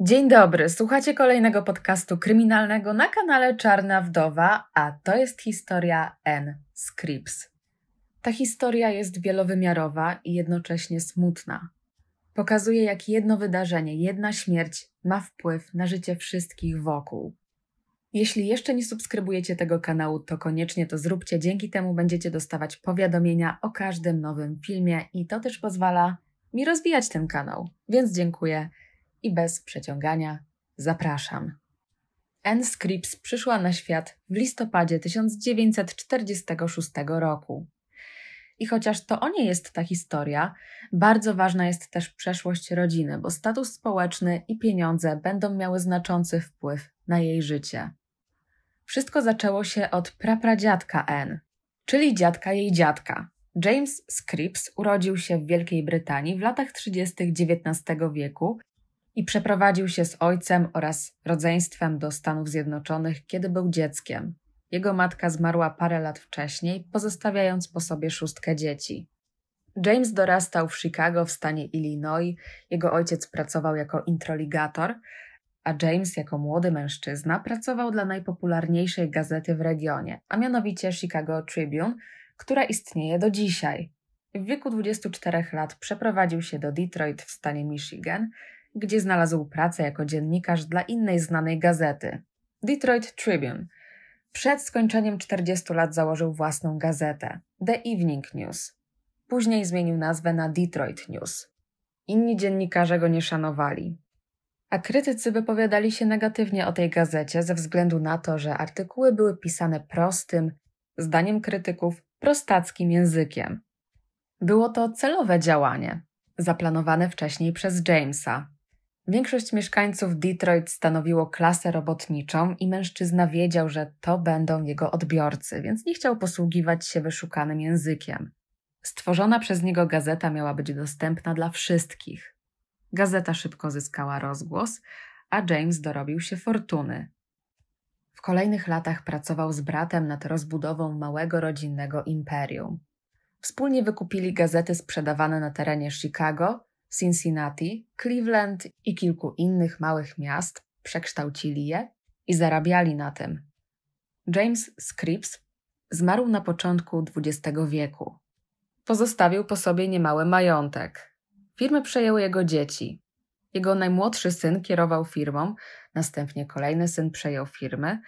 Dzień dobry, słuchacie kolejnego podcastu kryminalnego na kanale Czarna Wdowa, a to jest historia N. Scripps. Ta historia jest wielowymiarowa i jednocześnie smutna. Pokazuje, jak jedno wydarzenie, jedna śmierć ma wpływ na życie wszystkich wokół. Jeśli jeszcze nie subskrybujecie tego kanału, to koniecznie to zróbcie. Dzięki temu będziecie dostawać powiadomienia o każdym nowym filmie i to też pozwala mi rozwijać ten kanał. Więc dziękuję i bez przeciągania zapraszam. Anne Scripps przyszła na świat w listopadzie 1946 roku. I chociaż to o niej jest ta historia, bardzo ważna jest też przeszłość rodziny, bo status społeczny i pieniądze będą miały znaczący wpływ na jej życie. Wszystko zaczęło się od prapradziadka Anne, czyli dziadka jej dziadka. James Scripps urodził się w Wielkiej Brytanii w latach 30. XIX wieku i przeprowadził się z ojcem oraz rodzeństwem do Stanów Zjednoczonych, kiedy był dzieckiem. Jego matka zmarła parę lat wcześniej, pozostawiając po sobie szóstkę dzieci. James dorastał w Chicago w stanie Illinois. Jego ojciec pracował jako introligator, a James jako młody mężczyzna pracował dla najpopularniejszej gazety w regionie, a mianowicie Chicago Tribune, która istnieje do dzisiaj. W wieku 24 lat przeprowadził się do Detroit w stanie Michigan, gdzie znalazł pracę jako dziennikarz dla innej znanej gazety Detroit Tribune. Przed skończeniem 40 lat założył własną gazetę The Evening News. Później zmienił nazwę na Detroit News. Inni dziennikarze go nie szanowali. A krytycy wypowiadali się negatywnie o tej gazecie ze względu na to, że artykuły były pisane prostym, zdaniem krytyków, prostackim językiem. Było to celowe działanie, zaplanowane wcześniej przez Jamesa, Większość mieszkańców Detroit stanowiło klasę robotniczą i mężczyzna wiedział, że to będą jego odbiorcy, więc nie chciał posługiwać się wyszukanym językiem. Stworzona przez niego gazeta miała być dostępna dla wszystkich. Gazeta szybko zyskała rozgłos, a James dorobił się fortuny. W kolejnych latach pracował z bratem nad rozbudową małego rodzinnego imperium. Wspólnie wykupili gazety sprzedawane na terenie Chicago Cincinnati, Cleveland i kilku innych małych miast, przekształcili je i zarabiali na tym. James Scripps zmarł na początku XX wieku. Pozostawił po sobie niemały majątek. Firmy przejęły jego dzieci. Jego najmłodszy syn kierował firmą, następnie kolejny syn przejął firmę,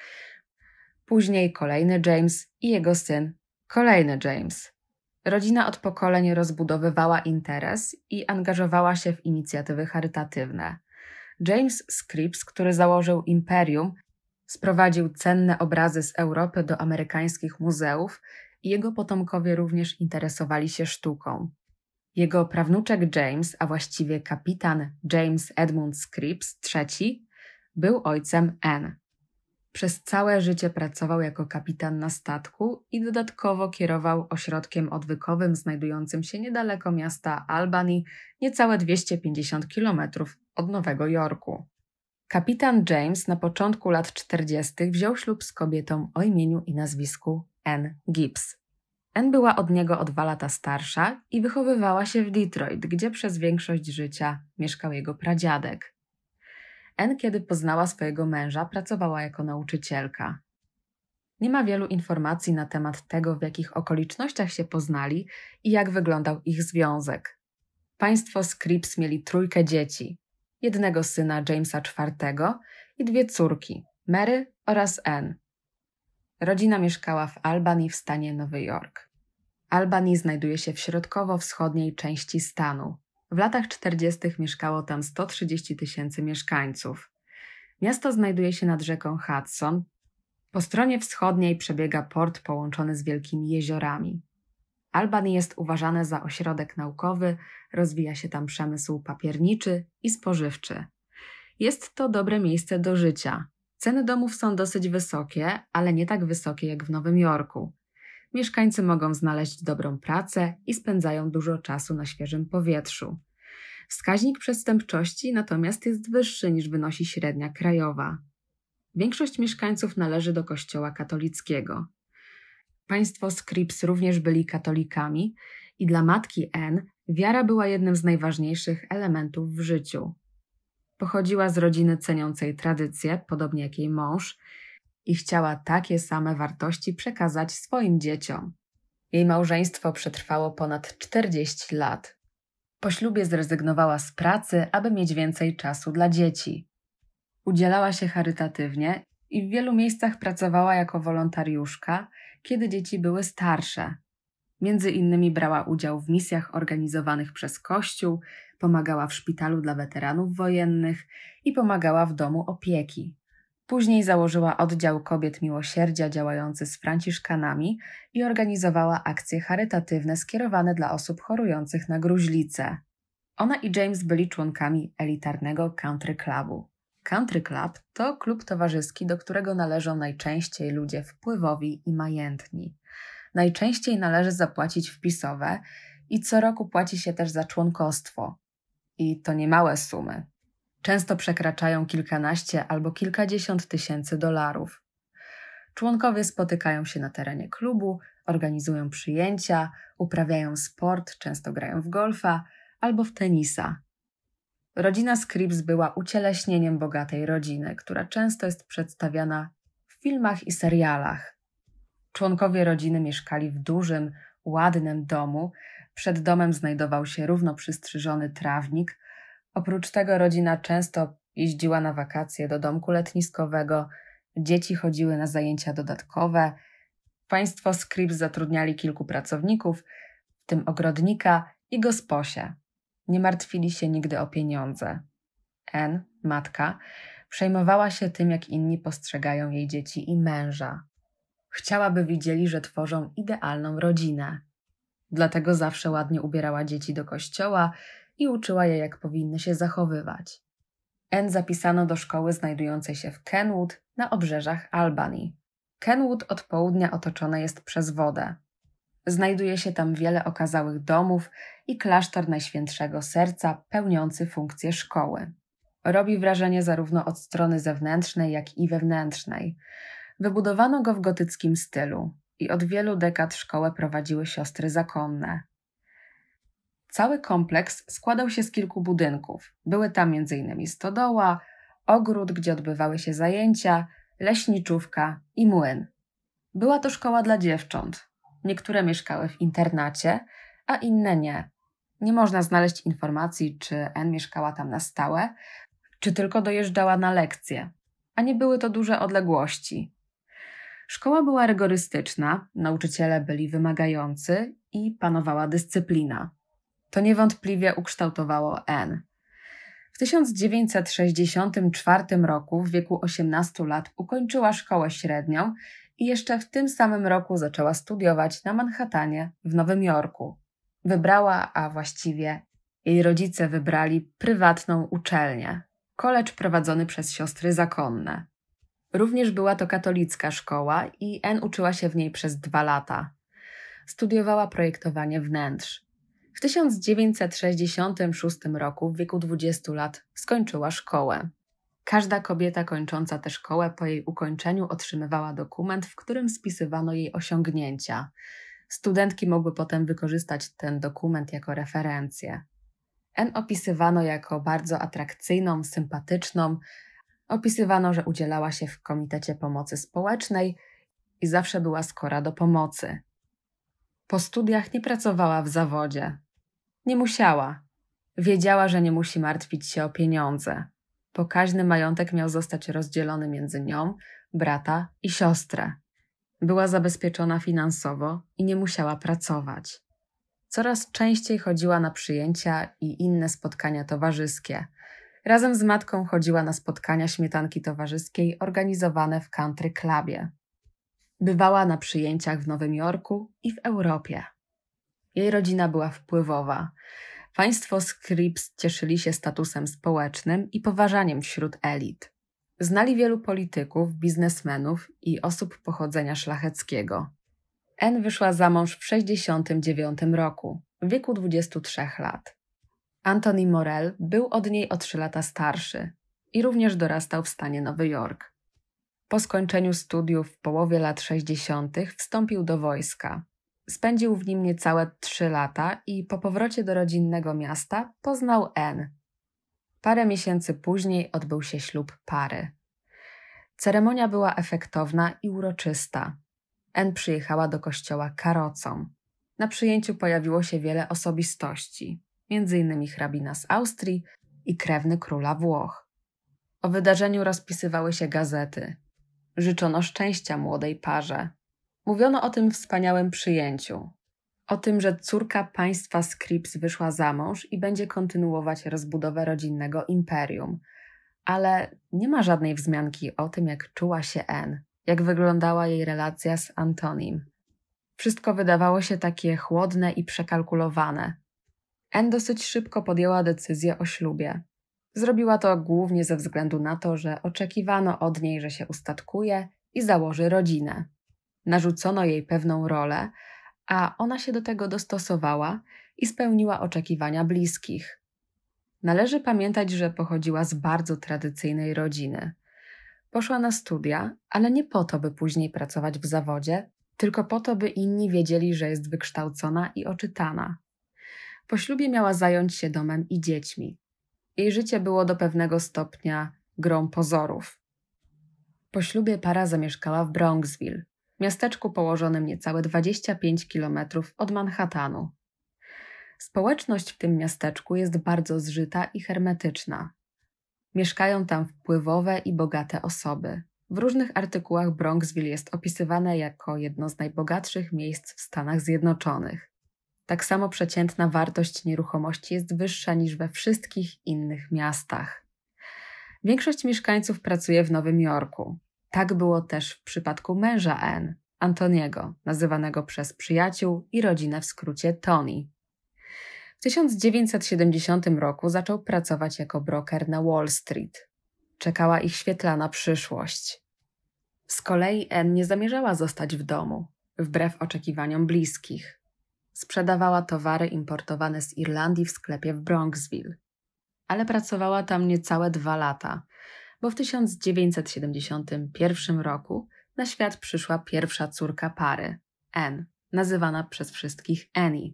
później kolejny James i jego syn, kolejny James. Rodzina od pokoleń rozbudowywała interes i angażowała się w inicjatywy charytatywne. James Scripps, który założył imperium, sprowadził cenne obrazy z Europy do amerykańskich muzeów i jego potomkowie również interesowali się sztuką. Jego prawnuczek James, a właściwie kapitan James Edmund Scripps III, był ojcem Anne. Przez całe życie pracował jako kapitan na statku i dodatkowo kierował ośrodkiem odwykowym znajdującym się niedaleko miasta Albany, niecałe 250 km od Nowego Jorku. Kapitan James na początku lat 40. wziął ślub z kobietą o imieniu i nazwisku Ann Gibbs. Ann była od niego o dwa lata starsza i wychowywała się w Detroit, gdzie przez większość życia mieszkał jego pradziadek. N, kiedy poznała swojego męża, pracowała jako nauczycielka. Nie ma wielu informacji na temat tego, w jakich okolicznościach się poznali i jak wyglądał ich związek. Państwo Scripps mieli trójkę dzieci: jednego syna Jamesa IV i dwie córki, Mary oraz N. Rodzina mieszkała w Albany w stanie Nowy Jork. Albany znajduje się w środkowo-wschodniej części stanu, w latach 40. mieszkało tam 130 tysięcy mieszkańców. Miasto znajduje się nad rzeką Hudson. Po stronie wschodniej przebiega port połączony z wielkimi jeziorami. Albany jest uważane za ośrodek naukowy, rozwija się tam przemysł papierniczy i spożywczy. Jest to dobre miejsce do życia. Ceny domów są dosyć wysokie, ale nie tak wysokie jak w Nowym Jorku. Mieszkańcy mogą znaleźć dobrą pracę i spędzają dużo czasu na świeżym powietrzu. Wskaźnik przestępczości natomiast jest wyższy niż wynosi średnia krajowa. Większość mieszkańców należy do kościoła katolickiego. Państwo Scripps również byli katolikami i dla matki N wiara była jednym z najważniejszych elementów w życiu. Pochodziła z rodziny ceniącej tradycję, podobnie jak jej mąż, i chciała takie same wartości przekazać swoim dzieciom. Jej małżeństwo przetrwało ponad 40 lat. Po ślubie zrezygnowała z pracy, aby mieć więcej czasu dla dzieci. Udzielała się charytatywnie i w wielu miejscach pracowała jako wolontariuszka, kiedy dzieci były starsze. Między innymi brała udział w misjach organizowanych przez Kościół, pomagała w szpitalu dla weteranów wojennych i pomagała w domu opieki. Później założyła oddział kobiet miłosierdzia działający z Franciszkanami i organizowała akcje charytatywne skierowane dla osób chorujących na gruźlicę. Ona i James byli członkami elitarnego country clubu. Country club to klub towarzyski, do którego należą najczęściej ludzie wpływowi i majętni. Najczęściej należy zapłacić wpisowe i co roku płaci się też za członkostwo. I to niemałe sumy, Często przekraczają kilkanaście albo kilkadziesiąt tysięcy dolarów. Członkowie spotykają się na terenie klubu, organizują przyjęcia, uprawiają sport, często grają w golfa albo w tenisa. Rodzina Scripps była ucieleśnieniem bogatej rodziny, która często jest przedstawiana w filmach i serialach. Członkowie rodziny mieszkali w dużym, ładnym domu. Przed domem znajdował się równo przystrzyżony trawnik, Oprócz tego rodzina często jeździła na wakacje do domku letniskowego, dzieci chodziły na zajęcia dodatkowe, państwo Scripps zatrudniali kilku pracowników, w tym ogrodnika i gosposie. Nie martwili się nigdy o pieniądze. N, matka, przejmowała się tym, jak inni postrzegają jej dzieci i męża. Chciałaby widzieli, że tworzą idealną rodzinę. Dlatego zawsze ładnie ubierała dzieci do kościoła, i uczyła je, jak powinny się zachowywać. N zapisano do szkoły znajdującej się w Kenwood na obrzeżach Albany. Kenwood od południa otoczone jest przez wodę. Znajduje się tam wiele okazałych domów i klasztor Najświętszego Serca pełniący funkcję szkoły. Robi wrażenie zarówno od strony zewnętrznej, jak i wewnętrznej. Wybudowano go w gotyckim stylu i od wielu dekad szkołę prowadziły siostry zakonne. Cały kompleks składał się z kilku budynków. Były tam m.in. stodoła, ogród, gdzie odbywały się zajęcia, leśniczówka i młyn. Była to szkoła dla dziewcząt. Niektóre mieszkały w internacie, a inne nie. Nie można znaleźć informacji, czy N mieszkała tam na stałe, czy tylko dojeżdżała na lekcje, a nie były to duże odległości. Szkoła była rygorystyczna, nauczyciele byli wymagający i panowała dyscyplina. To niewątpliwie ukształtowało N. W 1964 roku, w wieku 18 lat, ukończyła szkołę średnią i jeszcze w tym samym roku zaczęła studiować na Manhattanie w Nowym Jorku. Wybrała, a właściwie jej rodzice wybrali prywatną uczelnię kolecz prowadzony przez siostry zakonne. Również była to katolicka szkoła i N uczyła się w niej przez dwa lata. Studiowała projektowanie wnętrz. W 1966 roku, w wieku 20 lat, skończyła szkołę. Każda kobieta kończąca tę szkołę po jej ukończeniu otrzymywała dokument, w którym spisywano jej osiągnięcia. Studentki mogły potem wykorzystać ten dokument jako referencję. N opisywano jako bardzo atrakcyjną, sympatyczną. Opisywano, że udzielała się w Komitecie Pomocy Społecznej i zawsze była skora do pomocy. Po studiach nie pracowała w zawodzie. Nie musiała. Wiedziała, że nie musi martwić się o pieniądze. Pokaźny majątek miał zostać rozdzielony między nią, brata i siostrę. Była zabezpieczona finansowo i nie musiała pracować. Coraz częściej chodziła na przyjęcia i inne spotkania towarzyskie. Razem z matką chodziła na spotkania śmietanki towarzyskiej organizowane w country clubie. Bywała na przyjęciach w Nowym Jorku i w Europie. Jej rodzina była wpływowa. Państwo Scripps cieszyli się statusem społecznym i poważaniem wśród elit. Znali wielu polityków, biznesmenów i osób pochodzenia szlacheckiego. Anne wyszła za mąż w 69 roku, w wieku 23 lat. Antoni Morel był od niej o 3 lata starszy i również dorastał w stanie Nowy Jork. Po skończeniu studiów w połowie lat 60. wstąpił do wojska. Spędził w nim niecałe trzy lata i po powrocie do rodzinnego miasta poznał N. Parę miesięcy później odbył się ślub pary. Ceremonia była efektowna i uroczysta. N przyjechała do kościoła karocą. Na przyjęciu pojawiło się wiele osobistości, m.in. hrabina z Austrii i krewny króla Włoch. O wydarzeniu rozpisywały się gazety. Życzono szczęścia młodej parze. Mówiono o tym wspaniałym przyjęciu. O tym, że córka państwa Scripps wyszła za mąż i będzie kontynuować rozbudowę rodzinnego imperium. Ale nie ma żadnej wzmianki o tym, jak czuła się Anne, jak wyglądała jej relacja z Antonim. Wszystko wydawało się takie chłodne i przekalkulowane. Anne dosyć szybko podjęła decyzję o ślubie. Zrobiła to głównie ze względu na to, że oczekiwano od niej, że się ustatkuje i założy rodzinę narzucono jej pewną rolę, a ona się do tego dostosowała i spełniła oczekiwania bliskich. Należy pamiętać, że pochodziła z bardzo tradycyjnej rodziny. Poszła na studia, ale nie po to, by później pracować w zawodzie, tylko po to, by inni wiedzieli, że jest wykształcona i oczytana. Po ślubie miała zająć się domem i dziećmi. Jej życie było do pewnego stopnia grą pozorów. Po ślubie para zamieszkała w Bronxville, miasteczku położonym niecałe 25 km od Manhattanu. Społeczność w tym miasteczku jest bardzo zżyta i hermetyczna. Mieszkają tam wpływowe i bogate osoby. W różnych artykułach Bronxville jest opisywane jako jedno z najbogatszych miejsc w Stanach Zjednoczonych. Tak samo przeciętna wartość nieruchomości jest wyższa niż we wszystkich innych miastach. Większość mieszkańców pracuje w Nowym Jorku. Tak było też w przypadku męża N, Antoniego, nazywanego przez przyjaciół i rodzinę w skrócie Tony. W 1970 roku zaczął pracować jako broker na Wall Street. Czekała ich świetlana przyszłość. Z kolei N nie zamierzała zostać w domu, wbrew oczekiwaniom bliskich. Sprzedawała towary importowane z Irlandii w sklepie w Bronxville, ale pracowała tam niecałe dwa lata – bo w 1971 roku na świat przyszła pierwsza córka pary, Anne, nazywana przez wszystkich Annie.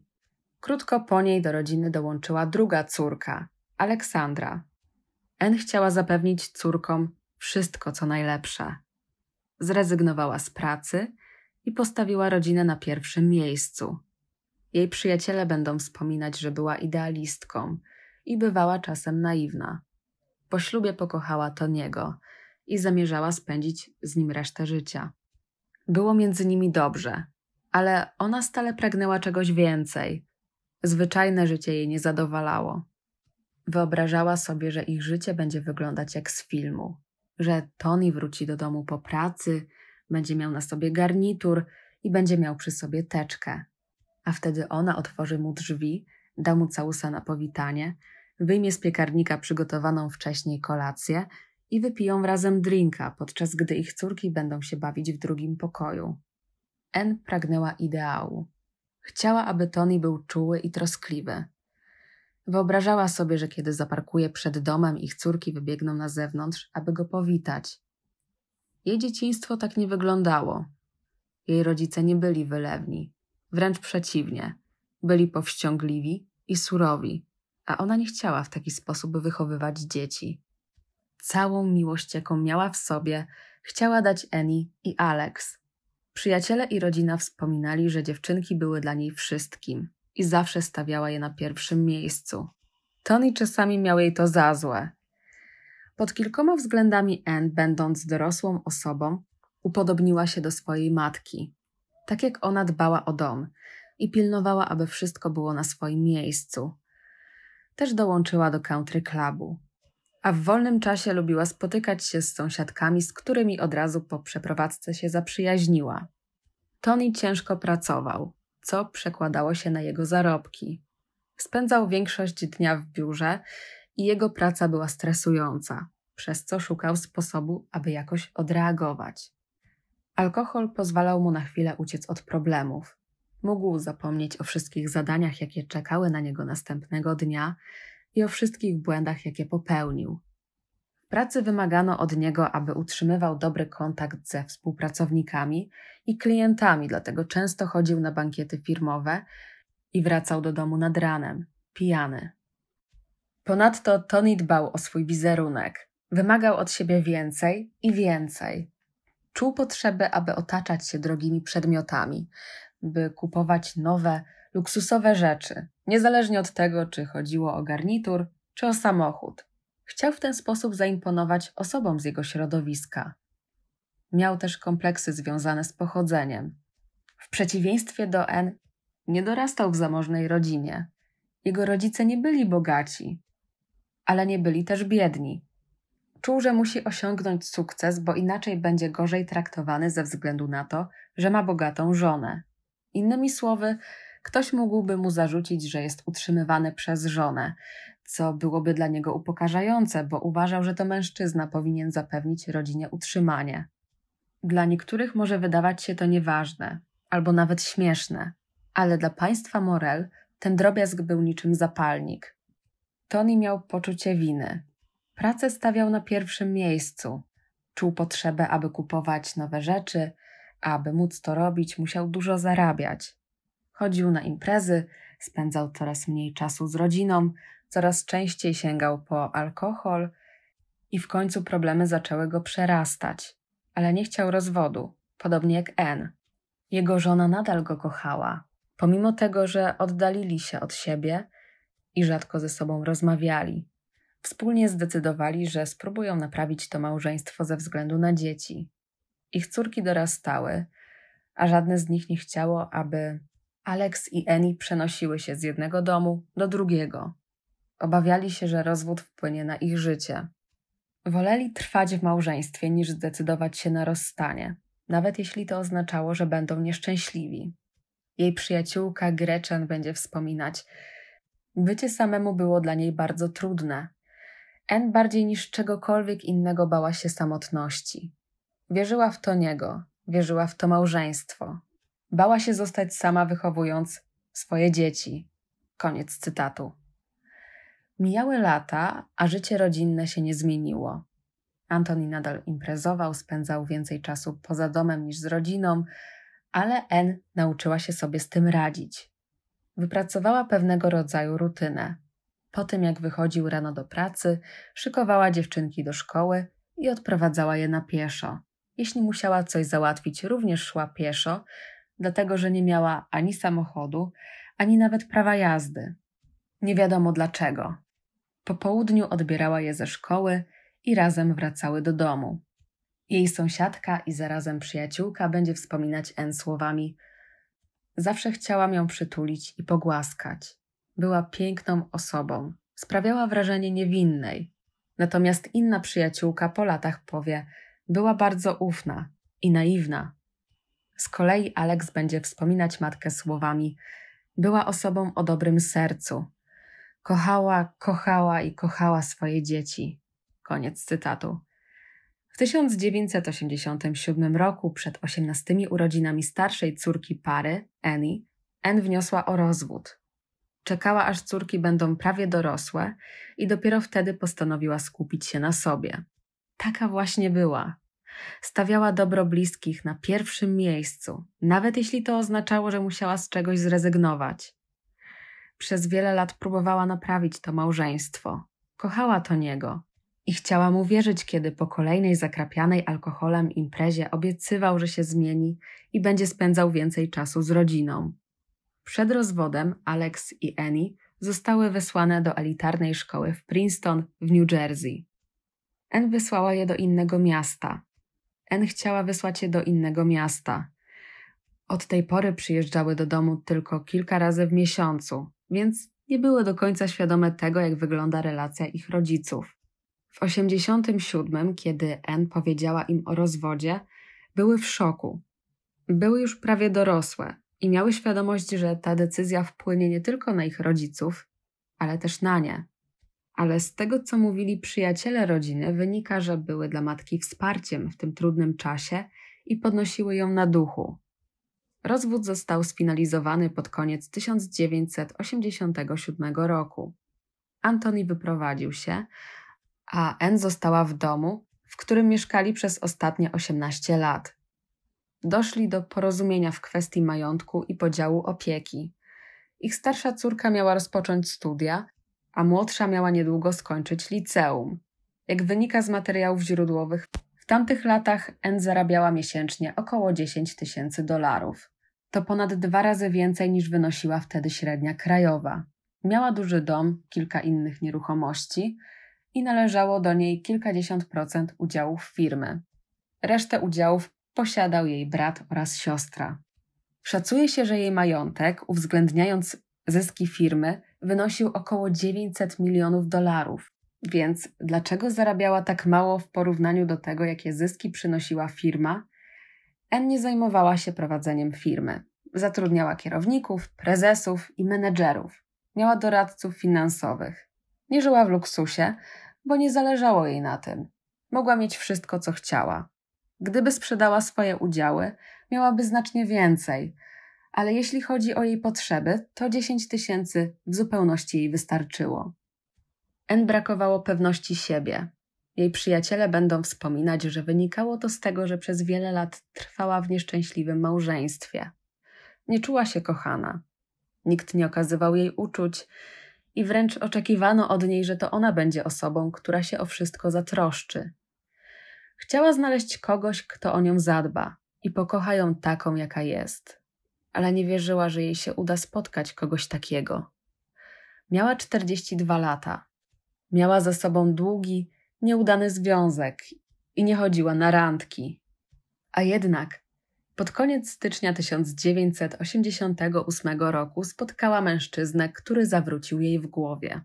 Krótko po niej do rodziny dołączyła druga córka, Aleksandra. En chciała zapewnić córkom wszystko, co najlepsze. Zrezygnowała z pracy i postawiła rodzinę na pierwszym miejscu. Jej przyjaciele będą wspominać, że była idealistką i bywała czasem naiwna. Po ślubie pokochała Toniego i zamierzała spędzić z nim resztę życia. Było między nimi dobrze, ale ona stale pragnęła czegoś więcej. Zwyczajne życie jej nie zadowalało. Wyobrażała sobie, że ich życie będzie wyglądać jak z filmu, że Tony wróci do domu po pracy, będzie miał na sobie garnitur i będzie miał przy sobie teczkę. A wtedy ona otworzy mu drzwi, da mu całusa na powitanie, wyjmie z piekarnika przygotowaną wcześniej kolację i wypiją razem drinka, podczas gdy ich córki będą się bawić w drugim pokoju. N pragnęła ideału. Chciała, aby Tony był czuły i troskliwy. Wyobrażała sobie, że kiedy zaparkuje przed domem, ich córki wybiegną na zewnątrz, aby go powitać. Jej dzieciństwo tak nie wyglądało. Jej rodzice nie byli wylewni, wręcz przeciwnie, byli powściągliwi i surowi a ona nie chciała w taki sposób wychowywać dzieci. Całą miłość, jaką miała w sobie, chciała dać Annie i Alex. Przyjaciele i rodzina wspominali, że dziewczynki były dla niej wszystkim i zawsze stawiała je na pierwszym miejscu. Tony czasami miał jej to za złe. Pod kilkoma względami Anne, będąc dorosłą osobą, upodobniła się do swojej matki. Tak jak ona dbała o dom i pilnowała, aby wszystko było na swoim miejscu też dołączyła do country clubu. A w wolnym czasie lubiła spotykać się z sąsiadkami, z którymi od razu po przeprowadzce się zaprzyjaźniła. Tony ciężko pracował, co przekładało się na jego zarobki. Spędzał większość dnia w biurze i jego praca była stresująca, przez co szukał sposobu, aby jakoś odreagować. Alkohol pozwalał mu na chwilę uciec od problemów. Mógł zapomnieć o wszystkich zadaniach, jakie czekały na niego następnego dnia i o wszystkich błędach, jakie popełnił. W pracy wymagano od niego, aby utrzymywał dobry kontakt ze współpracownikami i klientami, dlatego często chodził na bankiety firmowe i wracał do domu nad ranem, pijany. Ponadto Tony dbał o swój wizerunek, wymagał od siebie więcej i więcej. Czuł potrzebę, aby otaczać się drogimi przedmiotami, by kupować nowe, luksusowe rzeczy, niezależnie od tego, czy chodziło o garnitur, czy o samochód. Chciał w ten sposób zaimponować osobom z jego środowiska. Miał też kompleksy związane z pochodzeniem. W przeciwieństwie do N, nie dorastał w zamożnej rodzinie. Jego rodzice nie byli bogaci, ale nie byli też biedni. Czuł, że musi osiągnąć sukces, bo inaczej będzie gorzej traktowany ze względu na to, że ma bogatą żonę. Innymi słowy, ktoś mógłby mu zarzucić, że jest utrzymywany przez żonę, co byłoby dla niego upokarzające, bo uważał, że to mężczyzna powinien zapewnić rodzinie utrzymanie. Dla niektórych może wydawać się to nieważne albo nawet śmieszne, ale dla państwa Morel ten drobiazg był niczym zapalnik. Tony miał poczucie winy. Pracę stawiał na pierwszym miejscu. Czuł potrzebę, aby kupować nowe rzeczy, aby móc to robić, musiał dużo zarabiać. Chodził na imprezy, spędzał coraz mniej czasu z rodziną, coraz częściej sięgał po alkohol i w końcu problemy zaczęły go przerastać. Ale nie chciał rozwodu, podobnie jak N. Jego żona nadal go kochała, pomimo tego, że oddalili się od siebie i rzadko ze sobą rozmawiali. Wspólnie zdecydowali, że spróbują naprawić to małżeństwo ze względu na dzieci. Ich córki dorastały, a żadne z nich nie chciało, aby Alex i Annie przenosiły się z jednego domu do drugiego. Obawiali się, że rozwód wpłynie na ich życie. Woleli trwać w małżeństwie niż zdecydować się na rozstanie, nawet jeśli to oznaczało, że będą nieszczęśliwi. Jej przyjaciółka Gretchen będzie wspominać: Bycie samemu było dla niej bardzo trudne. En bardziej niż czegokolwiek innego bała się samotności. Wierzyła w to niego, wierzyła w to małżeństwo. Bała się zostać sama wychowując swoje dzieci. Koniec cytatu. Mijały lata, a życie rodzinne się nie zmieniło. Antoni nadal imprezował, spędzał więcej czasu poza domem niż z rodziną, ale N nauczyła się sobie z tym radzić. Wypracowała pewnego rodzaju rutynę. Po tym, jak wychodził rano do pracy, szykowała dziewczynki do szkoły i odprowadzała je na pieszo. Jeśli musiała coś załatwić, również szła pieszo, dlatego że nie miała ani samochodu, ani nawet prawa jazdy. Nie wiadomo dlaczego. Po południu odbierała je ze szkoły i razem wracały do domu. Jej sąsiadka i zarazem przyjaciółka będzie wspominać N słowami: Zawsze chciałam ją przytulić i pogłaskać. Była piękną osobą, sprawiała wrażenie niewinnej. Natomiast inna przyjaciółka po latach powie: była bardzo ufna i naiwna. Z kolei Alex będzie wspominać matkę słowami: Była osobą o dobrym sercu. Kochała, kochała i kochała swoje dzieci. Koniec cytatu. W 1987 roku, przed 18 urodzinami starszej córki pary, Annie, Anne wniosła o rozwód. Czekała aż córki będą prawie dorosłe i dopiero wtedy postanowiła skupić się na sobie taka właśnie była. Stawiała dobro bliskich na pierwszym miejscu, nawet jeśli to oznaczało, że musiała z czegoś zrezygnować. Przez wiele lat próbowała naprawić to małżeństwo. Kochała to niego i chciała mu wierzyć, kiedy po kolejnej zakrapianej alkoholem imprezie obiecywał, że się zmieni i będzie spędzał więcej czasu z rodziną. Przed rozwodem Alex i Annie zostały wysłane do elitarnej szkoły w Princeton w New Jersey. N wysłała je do innego miasta. N chciała wysłać je do innego miasta. Od tej pory przyjeżdżały do domu tylko kilka razy w miesiącu, więc nie były do końca świadome tego, jak wygląda relacja ich rodziców. W 87, kiedy N powiedziała im o rozwodzie, były w szoku. Były już prawie dorosłe i miały świadomość, że ta decyzja wpłynie nie tylko na ich rodziców, ale też na nie ale z tego, co mówili przyjaciele rodziny, wynika, że były dla matki wsparciem w tym trudnym czasie i podnosiły ją na duchu. Rozwód został sfinalizowany pod koniec 1987 roku. Antoni wyprowadził się, a N została w domu, w którym mieszkali przez ostatnie 18 lat. Doszli do porozumienia w kwestii majątku i podziału opieki. Ich starsza córka miała rozpocząć studia, a młodsza miała niedługo skończyć liceum. Jak wynika z materiałów źródłowych, w tamtych latach N zarabiała miesięcznie około 10 tysięcy dolarów. To ponad dwa razy więcej niż wynosiła wtedy średnia krajowa. Miała duży dom, kilka innych nieruchomości i należało do niej kilkadziesiąt procent udziałów firmy. Resztę udziałów posiadał jej brat oraz siostra. Szacuje się, że jej majątek, uwzględniając zyski firmy, wynosił około 900 milionów dolarów. Więc dlaczego zarabiała tak mało w porównaniu do tego, jakie zyski przynosiła firma? N nie zajmowała się prowadzeniem firmy. Zatrudniała kierowników, prezesów i menedżerów. Miała doradców finansowych. Nie żyła w luksusie, bo nie zależało jej na tym. Mogła mieć wszystko, co chciała. Gdyby sprzedała swoje udziały, miałaby znacznie więcej – ale jeśli chodzi o jej potrzeby, to 10 tysięcy w zupełności jej wystarczyło. N brakowało pewności siebie. Jej przyjaciele będą wspominać, że wynikało to z tego, że przez wiele lat trwała w nieszczęśliwym małżeństwie. Nie czuła się kochana. Nikt nie okazywał jej uczuć i wręcz oczekiwano od niej, że to ona będzie osobą, która się o wszystko zatroszczy. Chciała znaleźć kogoś, kto o nią zadba i pokocha ją taką, jaka jest ale nie wierzyła, że jej się uda spotkać kogoś takiego. Miała 42 lata. Miała za sobą długi, nieudany związek i nie chodziła na randki. A jednak pod koniec stycznia 1988 roku spotkała mężczyznę, który zawrócił jej w głowie.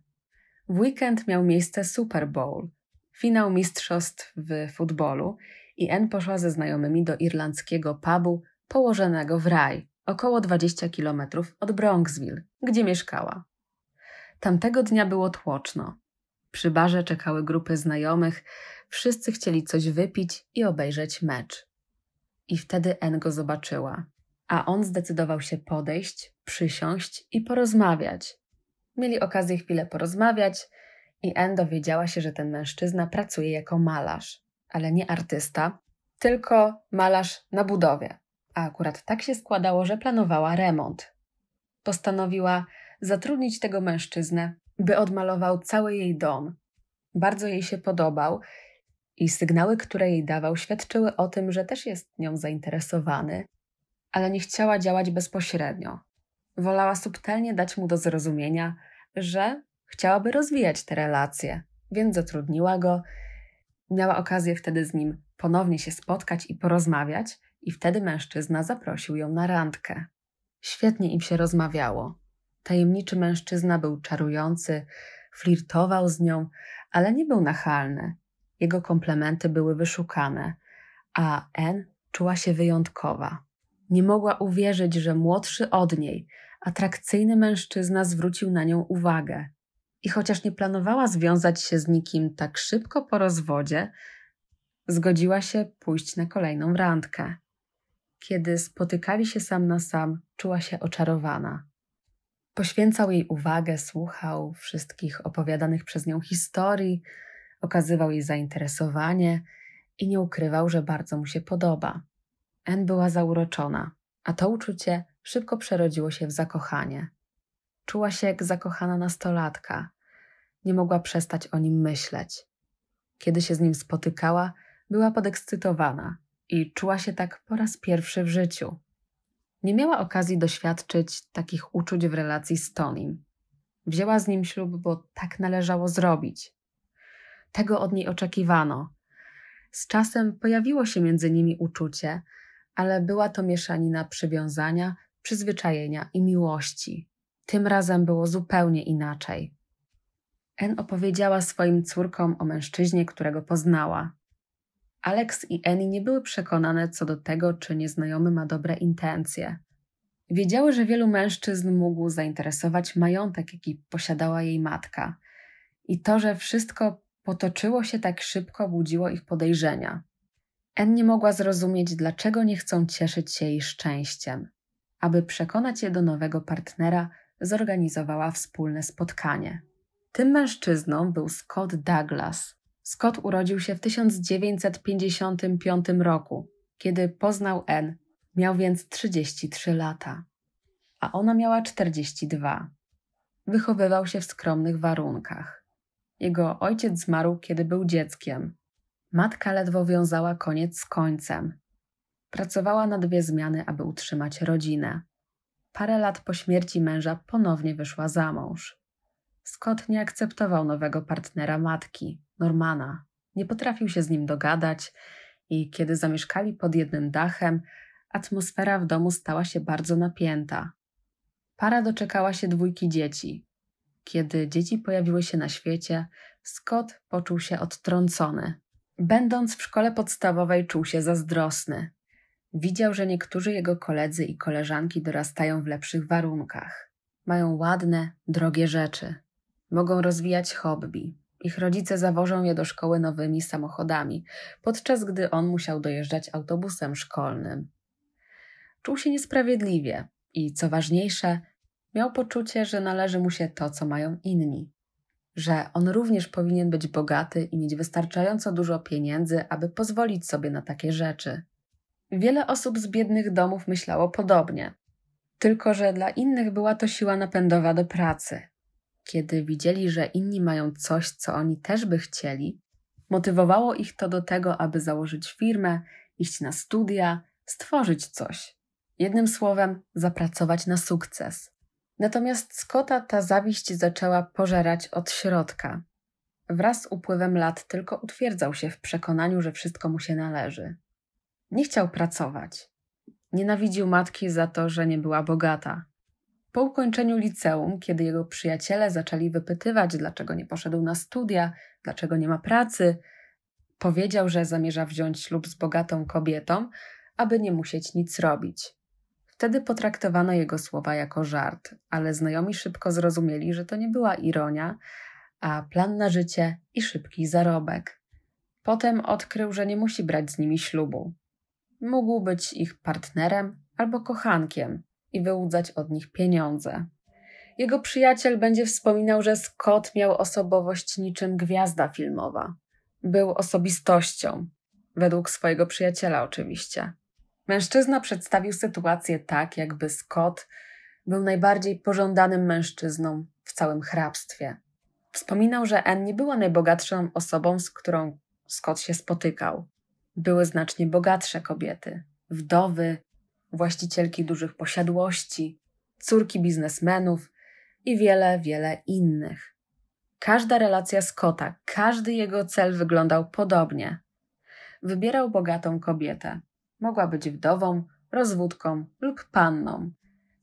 W weekend miał miejsce Super Bowl, finał mistrzostw w futbolu, i N poszła ze znajomymi do irlandzkiego pubu położonego w raj, około 20 km od Bronxville, gdzie mieszkała. Tamtego dnia było tłoczno. Przy barze czekały grupy znajomych, wszyscy chcieli coś wypić i obejrzeć mecz. I wtedy N go zobaczyła, a on zdecydował się podejść, przysiąść i porozmawiać. Mieli okazję chwilę porozmawiać i N dowiedziała się, że ten mężczyzna pracuje jako malarz, ale nie artysta, tylko malarz na budowie a akurat tak się składało, że planowała remont. Postanowiła zatrudnić tego mężczyznę, by odmalował cały jej dom. Bardzo jej się podobał i sygnały, które jej dawał, świadczyły o tym, że też jest nią zainteresowany, ale nie chciała działać bezpośrednio. Wolała subtelnie dać mu do zrozumienia, że chciałaby rozwijać te relacje, więc zatrudniła go. Miała okazję wtedy z nim ponownie się spotkać i porozmawiać, i wtedy mężczyzna zaprosił ją na randkę. Świetnie im się rozmawiało. Tajemniczy mężczyzna był czarujący, flirtował z nią, ale nie był nachalny. Jego komplementy były wyszukane, a N czuła się wyjątkowa. Nie mogła uwierzyć, że młodszy od niej, atrakcyjny mężczyzna zwrócił na nią uwagę. I chociaż nie planowała związać się z nikim tak szybko po rozwodzie, zgodziła się pójść na kolejną randkę kiedy spotykali się sam na sam, czuła się oczarowana. Poświęcał jej uwagę, słuchał wszystkich opowiadanych przez nią historii, okazywał jej zainteresowanie i nie ukrywał, że bardzo mu się podoba. En była zauroczona, a to uczucie szybko przerodziło się w zakochanie. Czuła się jak zakochana nastolatka. Nie mogła przestać o nim myśleć. Kiedy się z nim spotykała, była podekscytowana, i czuła się tak po raz pierwszy w życiu. Nie miała okazji doświadczyć takich uczuć w relacji z Tonim. Wzięła z nim ślub, bo tak należało zrobić. Tego od niej oczekiwano. Z czasem pojawiło się między nimi uczucie, ale była to mieszanina przywiązania, przyzwyczajenia i miłości. Tym razem było zupełnie inaczej. En opowiedziała swoim córkom o mężczyźnie, którego poznała. Alex i Annie nie były przekonane co do tego, czy nieznajomy ma dobre intencje. Wiedziały, że wielu mężczyzn mógł zainteresować majątek, jaki posiadała jej matka. I to, że wszystko potoczyło się tak szybko, budziło ich podejrzenia. Annie nie mogła zrozumieć, dlaczego nie chcą cieszyć się jej szczęściem. Aby przekonać je do nowego partnera, zorganizowała wspólne spotkanie. Tym mężczyzną był Scott Douglas, Scott urodził się w 1955 roku, kiedy poznał N. Miał więc 33 lata, a ona miała 42. Wychowywał się w skromnych warunkach. Jego ojciec zmarł, kiedy był dzieckiem. Matka ledwo wiązała koniec z końcem. Pracowała na dwie zmiany, aby utrzymać rodzinę. Parę lat po śmierci męża ponownie wyszła za mąż. Scott nie akceptował nowego partnera matki, Normana. Nie potrafił się z nim dogadać i kiedy zamieszkali pod jednym dachem, atmosfera w domu stała się bardzo napięta. Para doczekała się dwójki dzieci. Kiedy dzieci pojawiły się na świecie, Scott poczuł się odtrącony. Będąc w szkole podstawowej, czuł się zazdrosny. Widział, że niektórzy jego koledzy i koleżanki dorastają w lepszych warunkach. Mają ładne, drogie rzeczy. Mogą rozwijać hobby. Ich rodzice zawożą je do szkoły nowymi samochodami, podczas gdy on musiał dojeżdżać autobusem szkolnym. Czuł się niesprawiedliwie i, co ważniejsze, miał poczucie, że należy mu się to, co mają inni. Że on również powinien być bogaty i mieć wystarczająco dużo pieniędzy, aby pozwolić sobie na takie rzeczy. Wiele osób z biednych domów myślało podobnie, tylko że dla innych była to siła napędowa do pracy, kiedy widzieli, że inni mają coś, co oni też by chcieli, motywowało ich to do tego, aby założyć firmę, iść na studia, stworzyć coś. Jednym słowem, zapracować na sukces. Natomiast Scotta ta zawiść zaczęła pożerać od środka. Wraz z upływem lat tylko utwierdzał się w przekonaniu, że wszystko mu się należy. Nie chciał pracować. Nienawidził matki za to, że nie była bogata. Po ukończeniu liceum, kiedy jego przyjaciele zaczęli wypytywać, dlaczego nie poszedł na studia, dlaczego nie ma pracy, powiedział, że zamierza wziąć ślub z bogatą kobietą, aby nie musieć nic robić. Wtedy potraktowano jego słowa jako żart, ale znajomi szybko zrozumieli, że to nie była ironia, a plan na życie i szybki zarobek. Potem odkrył, że nie musi brać z nimi ślubu. Mógł być ich partnerem albo kochankiem, i wyłudzać od nich pieniądze. Jego przyjaciel będzie wspominał, że Scott miał osobowość niczym gwiazda filmowa. Był osobistością, według swojego przyjaciela oczywiście. Mężczyzna przedstawił sytuację tak, jakby Scott był najbardziej pożądanym mężczyzną w całym hrabstwie. Wspominał, że Anne nie była najbogatszą osobą, z którą Scott się spotykał. Były znacznie bogatsze kobiety, wdowy właścicielki dużych posiadłości, córki biznesmenów i wiele, wiele innych. Każda relacja Scotta, każdy jego cel wyglądał podobnie. Wybierał bogatą kobietę. Mogła być wdową, rozwódką lub panną.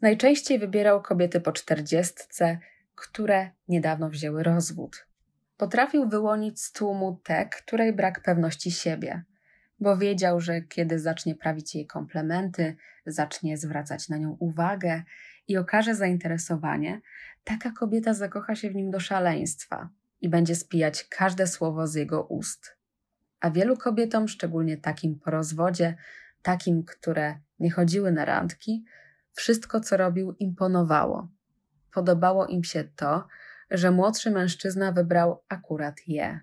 Najczęściej wybierał kobiety po czterdziestce, które niedawno wzięły rozwód. Potrafił wyłonić z tłumu te, której brak pewności siebie – bo wiedział, że kiedy zacznie prawić jej komplementy, zacznie zwracać na nią uwagę i okaże zainteresowanie, taka kobieta zakocha się w nim do szaleństwa i będzie spijać każde słowo z jego ust. A wielu kobietom, szczególnie takim po rozwodzie, takim, które nie chodziły na randki, wszystko co robił imponowało. Podobało im się to, że młodszy mężczyzna wybrał akurat je.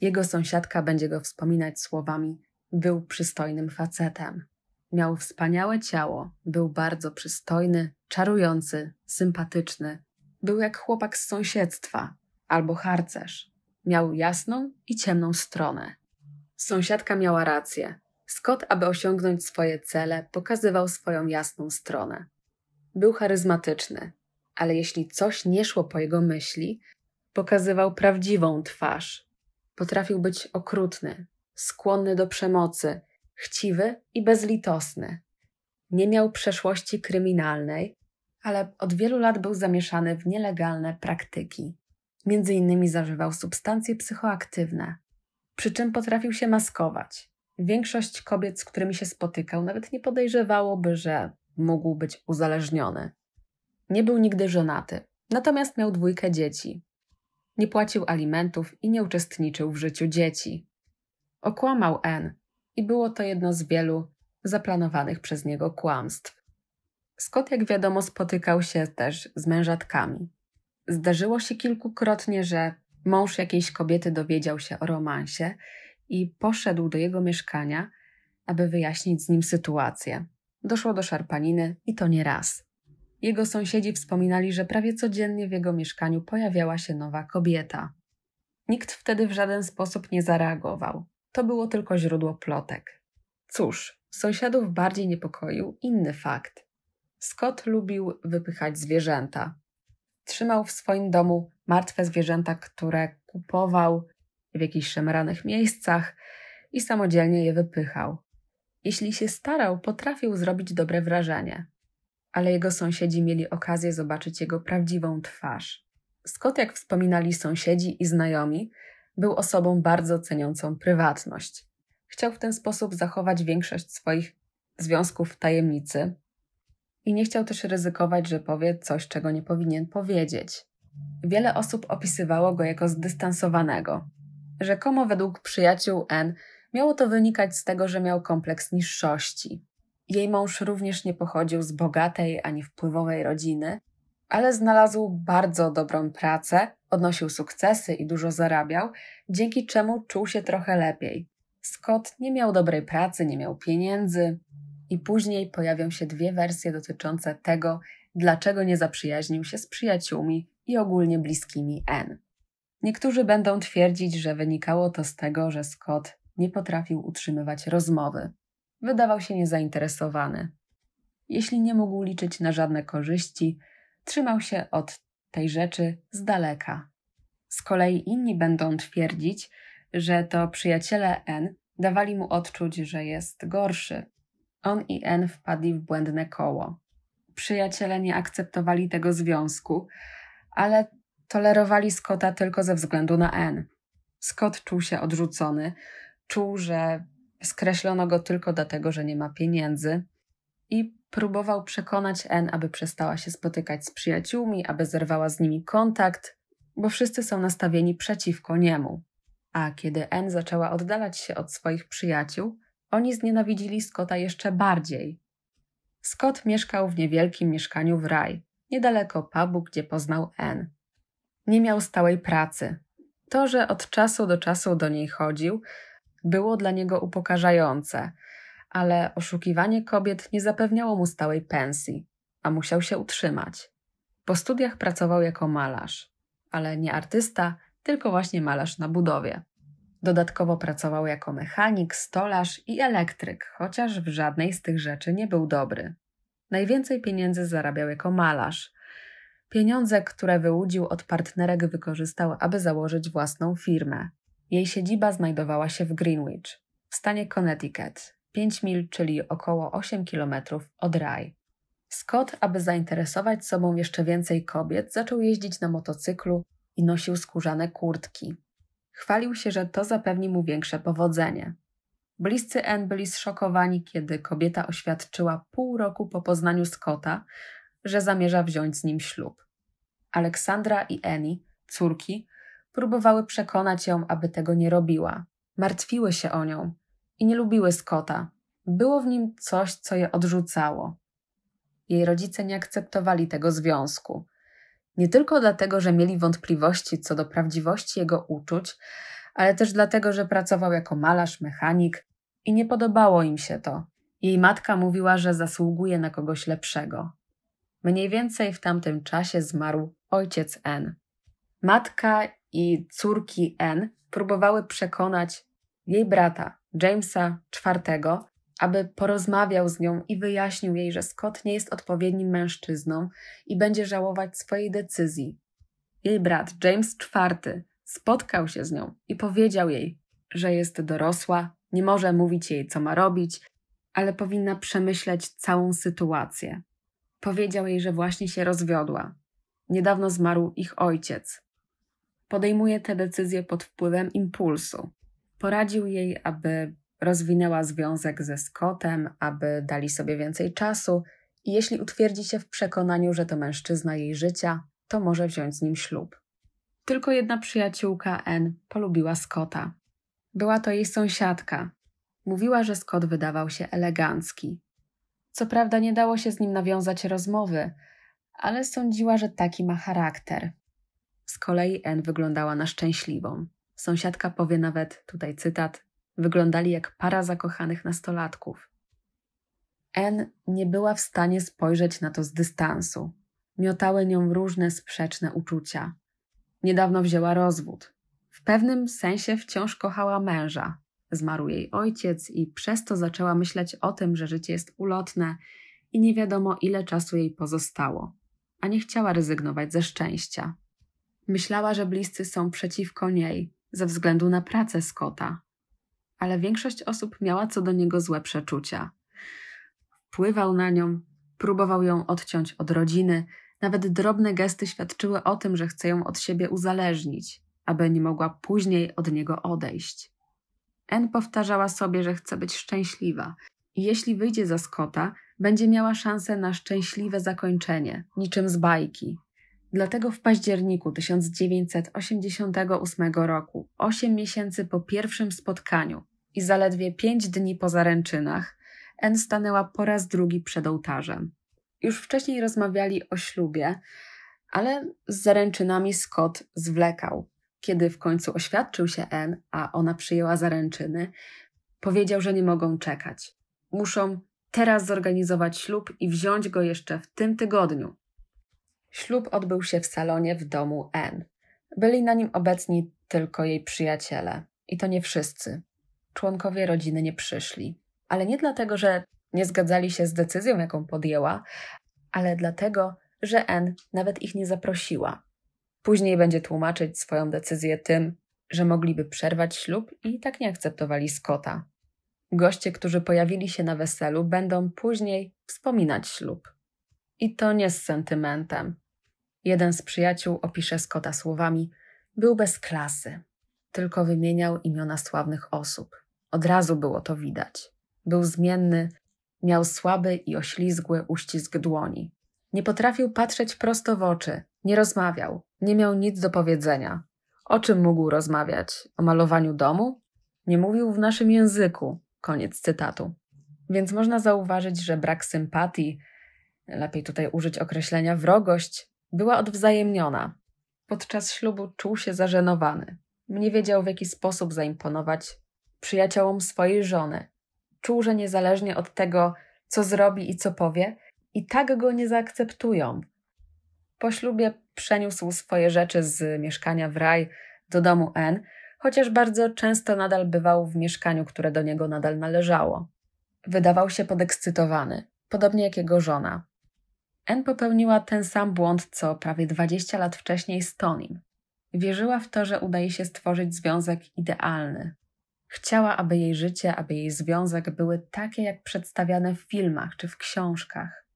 Jego sąsiadka będzie go wspominać słowami: był przystojnym facetem. Miał wspaniałe ciało, był bardzo przystojny, czarujący, sympatyczny. Był jak chłopak z sąsiedztwa albo harcerz. Miał jasną i ciemną stronę. Sąsiadka miała rację. Scott, aby osiągnąć swoje cele, pokazywał swoją jasną stronę. Był charyzmatyczny, ale jeśli coś nie szło po jego myśli, pokazywał prawdziwą twarz. Potrafił być okrutny, skłonny do przemocy, chciwy i bezlitosny. Nie miał przeszłości kryminalnej, ale od wielu lat był zamieszany w nielegalne praktyki. Między innymi zażywał substancje psychoaktywne, przy czym potrafił się maskować. Większość kobiet, z którymi się spotykał, nawet nie podejrzewałoby, że mógł być uzależniony. Nie był nigdy żonaty, natomiast miał dwójkę dzieci. Nie płacił alimentów i nie uczestniczył w życiu dzieci. Okłamał N i było to jedno z wielu zaplanowanych przez niego kłamstw. Scott, jak wiadomo, spotykał się też z mężatkami. Zdarzyło się kilkukrotnie, że mąż jakiejś kobiety dowiedział się o romansie i poszedł do jego mieszkania, aby wyjaśnić z nim sytuację. Doszło do szarpaniny i to nie raz. Jego sąsiedzi wspominali, że prawie codziennie w jego mieszkaniu pojawiała się nowa kobieta. Nikt wtedy w żaden sposób nie zareagował to było tylko źródło plotek. Cóż, sąsiadów bardziej niepokoił inny fakt. Scott lubił wypychać zwierzęta. Trzymał w swoim domu martwe zwierzęta, które kupował w jakichś szemranych miejscach i samodzielnie je wypychał. Jeśli się starał, potrafił zrobić dobre wrażenie. Ale jego sąsiedzi mieli okazję zobaczyć jego prawdziwą twarz. Scott, jak wspominali sąsiedzi i znajomi, był osobą bardzo ceniącą prywatność. Chciał w ten sposób zachować większość swoich związków w tajemnicy i nie chciał też ryzykować, że powie coś, czego nie powinien powiedzieć. Wiele osób opisywało go jako zdystansowanego. Rzekomo według przyjaciół N miało to wynikać z tego, że miał kompleks niższości. Jej mąż również nie pochodził z bogatej ani wpływowej rodziny, ale znalazł bardzo dobrą pracę odnosił sukcesy i dużo zarabiał, dzięki czemu czuł się trochę lepiej. Scott nie miał dobrej pracy, nie miał pieniędzy, i później pojawią się dwie wersje dotyczące tego, dlaczego nie zaprzyjaźnił się z przyjaciółmi i ogólnie bliskimi N. Niektórzy będą twierdzić, że wynikało to z tego, że Scott nie potrafił utrzymywać rozmowy. Wydawał się niezainteresowany. Jeśli nie mógł liczyć na żadne korzyści, trzymał się od tej rzeczy z daleka. Z kolei inni będą twierdzić, że to przyjaciele N dawali mu odczuć, że jest gorszy. On i N wpadli w błędne koło. Przyjaciele nie akceptowali tego związku, ale tolerowali Scotta tylko ze względu na N. Scott czuł się odrzucony, czuł, że skreślono go tylko dlatego, że nie ma pieniędzy i próbował przekonać N, aby przestała się spotykać z przyjaciółmi, aby zerwała z nimi kontakt, bo wszyscy są nastawieni przeciwko niemu. A kiedy N zaczęła oddalać się od swoich przyjaciół, oni znienawidzili Scotta jeszcze bardziej. Scott mieszkał w niewielkim mieszkaniu w Raj, niedaleko pubu, gdzie poznał N. Nie miał stałej pracy. To, że od czasu do czasu do niej chodził, było dla niego upokarzające – ale oszukiwanie kobiet nie zapewniało mu stałej pensji, a musiał się utrzymać. Po studiach pracował jako malarz, ale nie artysta, tylko właśnie malarz na budowie. Dodatkowo pracował jako mechanik, stolarz i elektryk, chociaż w żadnej z tych rzeczy nie był dobry. Najwięcej pieniędzy zarabiał jako malarz. Pieniądze, które wyłudził od partnerek, wykorzystał, aby założyć własną firmę. Jej siedziba znajdowała się w Greenwich, w stanie Connecticut, 5 mil, czyli około 8 km od Raj. Scott, aby zainteresować sobą jeszcze więcej kobiet, zaczął jeździć na motocyklu i nosił skórzane kurtki. Chwalił się, że to zapewni mu większe powodzenie. Bliscy N byli zszokowani, kiedy kobieta oświadczyła pół roku po poznaniu Scotta, że zamierza wziąć z nim ślub. Aleksandra i Annie, córki, próbowały przekonać ją, aby tego nie robiła. Martwiły się o nią, i nie lubiły Scotta. Było w nim coś, co je odrzucało. Jej rodzice nie akceptowali tego związku. Nie tylko dlatego, że mieli wątpliwości co do prawdziwości jego uczuć, ale też dlatego, że pracował jako malarz, mechanik i nie podobało im się to. Jej matka mówiła, że zasługuje na kogoś lepszego. Mniej więcej w tamtym czasie zmarł ojciec N. Matka i córki N próbowały przekonać jej brata, Jamesa IV, aby porozmawiał z nią i wyjaśnił jej, że Scott nie jest odpowiednim mężczyzną i będzie żałować swojej decyzji. Jej brat, James IV, spotkał się z nią i powiedział jej, że jest dorosła, nie może mówić jej, co ma robić, ale powinna przemyśleć całą sytuację. Powiedział jej, że właśnie się rozwiodła. Niedawno zmarł ich ojciec. Podejmuje te decyzje pod wpływem impulsu, Poradził jej, aby rozwinęła związek ze Scottem, aby dali sobie więcej czasu i jeśli utwierdzi się w przekonaniu, że to mężczyzna jej życia, to może wziąć z nim ślub. Tylko jedna przyjaciółka N polubiła Scotta. Była to jej sąsiadka. Mówiła, że Scott wydawał się elegancki. Co prawda nie dało się z nim nawiązać rozmowy, ale sądziła, że taki ma charakter. Z kolei N wyglądała na szczęśliwą. Sąsiadka powie nawet, tutaj cytat, wyglądali jak para zakochanych nastolatków. N nie była w stanie spojrzeć na to z dystansu. Miotały nią różne sprzeczne uczucia. Niedawno wzięła rozwód. W pewnym sensie wciąż kochała męża. Zmarł jej ojciec i przez to zaczęła myśleć o tym, że życie jest ulotne i nie wiadomo ile czasu jej pozostało, a nie chciała rezygnować ze szczęścia. Myślała, że bliscy są przeciwko niej, ze względu na pracę Scotta, ale większość osób miała co do niego złe przeczucia. Wpływał na nią, próbował ją odciąć od rodziny, nawet drobne gesty świadczyły o tym, że chce ją od siebie uzależnić, aby nie mogła później od niego odejść. N powtarzała sobie, że chce być szczęśliwa i jeśli wyjdzie za Scotta, będzie miała szansę na szczęśliwe zakończenie, niczym z bajki. Dlatego w październiku 1988 roku, 8 miesięcy po pierwszym spotkaniu i zaledwie 5 dni po zaręczynach, N stanęła po raz drugi przed ołtarzem. Już wcześniej rozmawiali o ślubie, ale z zaręczynami Scott zwlekał. Kiedy w końcu oświadczył się N, a ona przyjęła zaręczyny, powiedział, że nie mogą czekać. Muszą teraz zorganizować ślub i wziąć go jeszcze w tym tygodniu. Ślub odbył się w salonie w domu N. Byli na nim obecni tylko jej przyjaciele. I to nie wszyscy. Członkowie rodziny nie przyszli. Ale nie dlatego, że nie zgadzali się z decyzją, jaką podjęła, ale dlatego, że N nawet ich nie zaprosiła. Później będzie tłumaczyć swoją decyzję tym, że mogliby przerwać ślub i tak nie akceptowali Scotta. Goście, którzy pojawili się na weselu, będą później wspominać ślub. I to nie z sentymentem, Jeden z przyjaciół opisze Scotta słowami: Był bez klasy, tylko wymieniał imiona sławnych osób. Od razu było to widać. Był zmienny, miał słaby i oślizgły uścisk dłoni. Nie potrafił patrzeć prosto w oczy, nie rozmawiał, nie miał nic do powiedzenia. O czym mógł rozmawiać? O malowaniu domu? Nie mówił w naszym języku. Koniec cytatu. Więc można zauważyć, że brak sympatii, lepiej tutaj użyć określenia wrogość, była odwzajemniona. Podczas ślubu czuł się zażenowany. Nie wiedział, w jaki sposób zaimponować przyjaciołom swojej żony. Czuł, że niezależnie od tego, co zrobi i co powie, i tak go nie zaakceptują. Po ślubie przeniósł swoje rzeczy z mieszkania w raj do domu N, chociaż bardzo często nadal bywał w mieszkaniu, które do niego nadal należało. Wydawał się podekscytowany, podobnie jak jego żona. N popełniła ten sam błąd co prawie 20 lat wcześniej z Tonim. Wierzyła w to, że udaje się stworzyć związek idealny. Chciała, aby jej życie, aby jej związek były takie jak przedstawiane w filmach czy w książkach.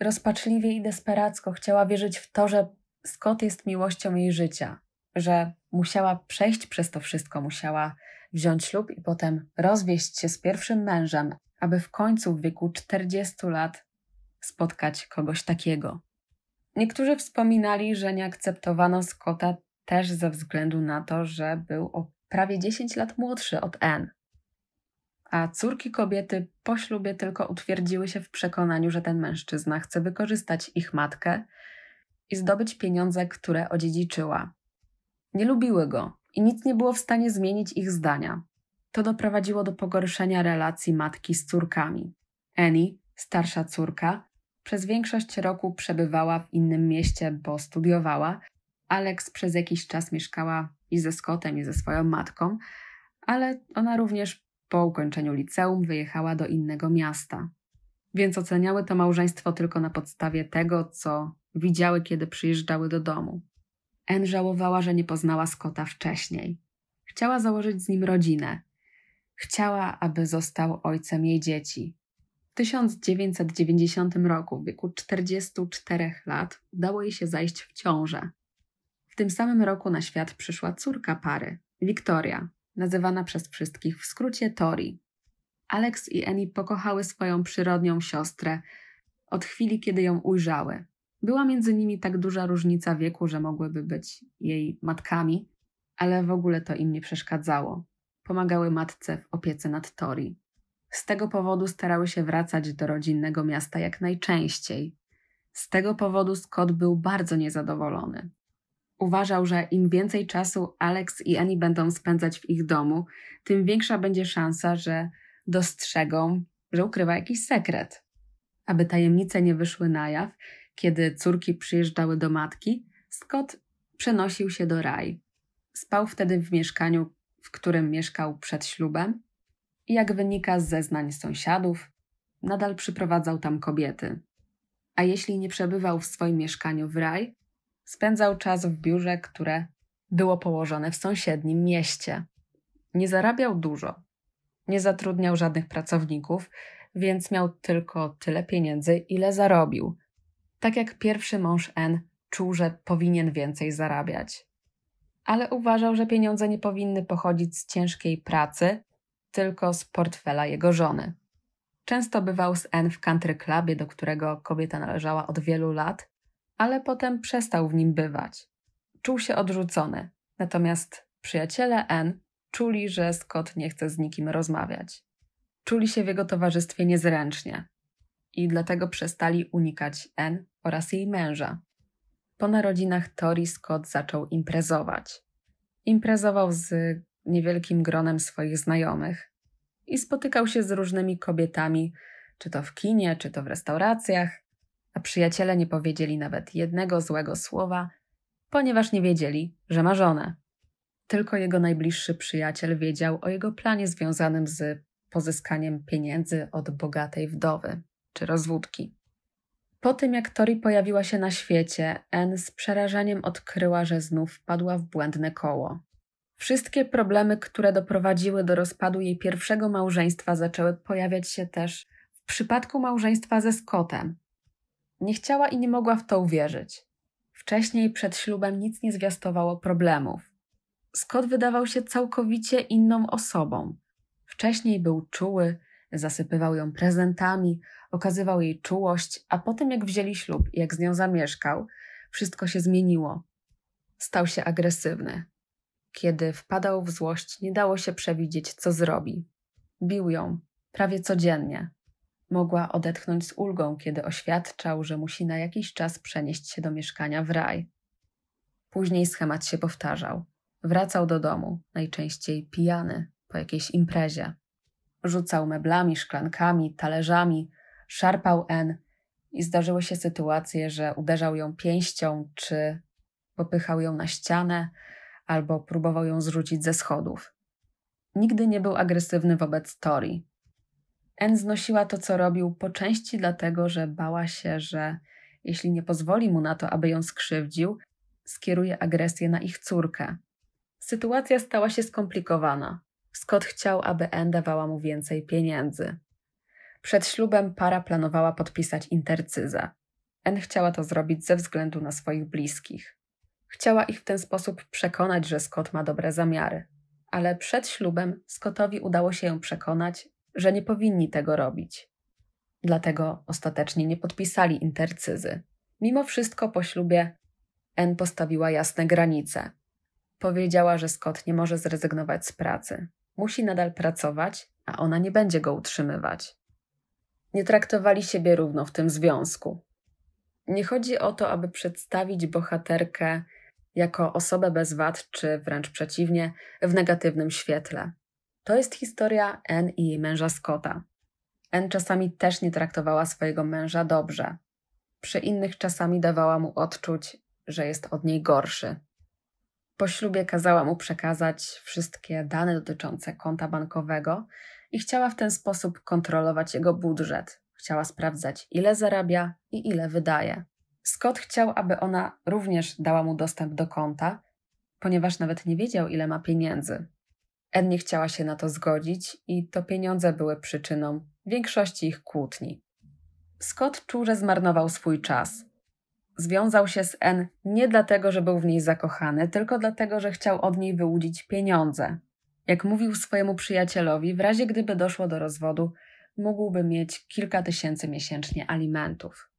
Rozpaczliwie i desperacko chciała wierzyć w to, że Scott jest miłością jej życia, że musiała przejść przez to wszystko, musiała wziąć ślub i potem rozwieść się z pierwszym mężem, aby w końcu w wieku 40 lat spotkać kogoś takiego. Niektórzy wspominali, że nie akceptowano Scotta też ze względu na to, że był o prawie 10 lat młodszy od N. A córki kobiety po ślubie tylko utwierdziły się w przekonaniu, że ten mężczyzna chce wykorzystać ich matkę i zdobyć pieniądze, które odziedziczyła. Nie lubiły go i nic nie było w stanie zmienić ich zdania. To doprowadziło do pogorszenia relacji matki z córkami. Annie, starsza córka, przez większość roku przebywała w innym mieście, bo studiowała. Alex przez jakiś czas mieszkała i ze Scottem, i ze swoją matką, ale ona również po ukończeniu liceum wyjechała do innego miasta. Więc oceniały to małżeństwo tylko na podstawie tego, co widziały, kiedy przyjeżdżały do domu. Ann żałowała, że nie poznała Scotta wcześniej. Chciała założyć z nim rodzinę. Chciała, aby został ojcem jej dzieci. 1990 roku, w wieku 44 lat, udało jej się zajść w ciążę. W tym samym roku na świat przyszła córka pary, Wiktoria, nazywana przez wszystkich w skrócie Tori. Alex i Annie pokochały swoją przyrodnią siostrę od chwili, kiedy ją ujrzały. Była między nimi tak duża różnica wieku, że mogłyby być jej matkami, ale w ogóle to im nie przeszkadzało. Pomagały matce w opiece nad Tori. Z tego powodu starały się wracać do rodzinnego miasta jak najczęściej. Z tego powodu Scott był bardzo niezadowolony. Uważał, że im więcej czasu Alex i Annie będą spędzać w ich domu, tym większa będzie szansa, że dostrzegą, że ukrywa jakiś sekret. Aby tajemnice nie wyszły na jaw, kiedy córki przyjeżdżały do matki, Scott przenosił się do raj. Spał wtedy w mieszkaniu, w którym mieszkał przed ślubem i jak wynika z zeznań sąsiadów, nadal przyprowadzał tam kobiety. A jeśli nie przebywał w swoim mieszkaniu w raj, spędzał czas w biurze, które było położone w sąsiednim mieście. Nie zarabiał dużo, nie zatrudniał żadnych pracowników, więc miał tylko tyle pieniędzy, ile zarobił. Tak jak pierwszy mąż N czuł, że powinien więcej zarabiać. Ale uważał, że pieniądze nie powinny pochodzić z ciężkiej pracy, tylko z portfela jego żony. Często bywał z N w country clubie, do którego kobieta należała od wielu lat, ale potem przestał w nim bywać. Czuł się odrzucony, natomiast przyjaciele N czuli, że Scott nie chce z nikim rozmawiać. Czuli się w jego towarzystwie niezręcznie i dlatego przestali unikać N oraz jej męża. Po narodzinach Tori Scott zaczął imprezować. Imprezował z niewielkim gronem swoich znajomych i spotykał się z różnymi kobietami, czy to w kinie, czy to w restauracjach, a przyjaciele nie powiedzieli nawet jednego złego słowa, ponieważ nie wiedzieli, że ma żonę. Tylko jego najbliższy przyjaciel wiedział o jego planie związanym z pozyskaniem pieniędzy od bogatej wdowy czy rozwódki. Po tym, jak Tori pojawiła się na świecie, Anne z przerażeniem odkryła, że znów wpadła w błędne koło. Wszystkie problemy, które doprowadziły do rozpadu jej pierwszego małżeństwa, zaczęły pojawiać się też w przypadku małżeństwa ze Scottem. Nie chciała i nie mogła w to uwierzyć. Wcześniej przed ślubem nic nie zwiastowało problemów. Scott wydawał się całkowicie inną osobą. Wcześniej był czuły, zasypywał ją prezentami, okazywał jej czułość, a potem jak wzięli ślub i jak z nią zamieszkał, wszystko się zmieniło. Stał się agresywny. Kiedy wpadał w złość, nie dało się przewidzieć, co zrobi. Bił ją prawie codziennie. Mogła odetchnąć z ulgą, kiedy oświadczał, że musi na jakiś czas przenieść się do mieszkania w raj. Później schemat się powtarzał. Wracał do domu, najczęściej pijany, po jakiejś imprezie. Rzucał meblami, szklankami, talerzami, szarpał N i zdarzyły się sytuacje, że uderzał ją pięścią czy popychał ją na ścianę, albo próbował ją zrzucić ze schodów. Nigdy nie był agresywny wobec Tori. En znosiła to, co robił, po części dlatego, że bała się, że jeśli nie pozwoli mu na to, aby ją skrzywdził, skieruje agresję na ich córkę. Sytuacja stała się skomplikowana. Scott chciał, aby En dawała mu więcej pieniędzy. Przed ślubem para planowała podpisać intercyzę. En chciała to zrobić ze względu na swoich bliskich. Chciała ich w ten sposób przekonać, że Scott ma dobre zamiary. Ale przed ślubem Scottowi udało się ją przekonać, że nie powinni tego robić. Dlatego ostatecznie nie podpisali intercyzy. Mimo wszystko po ślubie N postawiła jasne granice. Powiedziała, że Scott nie może zrezygnować z pracy. Musi nadal pracować, a ona nie będzie go utrzymywać. Nie traktowali siebie równo w tym związku. Nie chodzi o to, aby przedstawić bohaterkę jako osobę bez wad, czy wręcz przeciwnie, w negatywnym świetle. To jest historia N i jej męża Scotta. N czasami też nie traktowała swojego męża dobrze. Przy innych czasami dawała mu odczuć, że jest od niej gorszy. Po ślubie kazała mu przekazać wszystkie dane dotyczące konta bankowego i chciała w ten sposób kontrolować jego budżet. Chciała sprawdzać, ile zarabia i ile wydaje. Scott chciał, aby ona również dała mu dostęp do konta, ponieważ nawet nie wiedział, ile ma pieniędzy. Ed nie chciała się na to zgodzić i to pieniądze były przyczyną większości ich kłótni. Scott czuł, że zmarnował swój czas. Związał się z N nie dlatego, że był w niej zakochany, tylko dlatego, że chciał od niej wyłudzić pieniądze. Jak mówił swojemu przyjacielowi, w razie gdyby doszło do rozwodu, mógłby mieć kilka tysięcy miesięcznie alimentów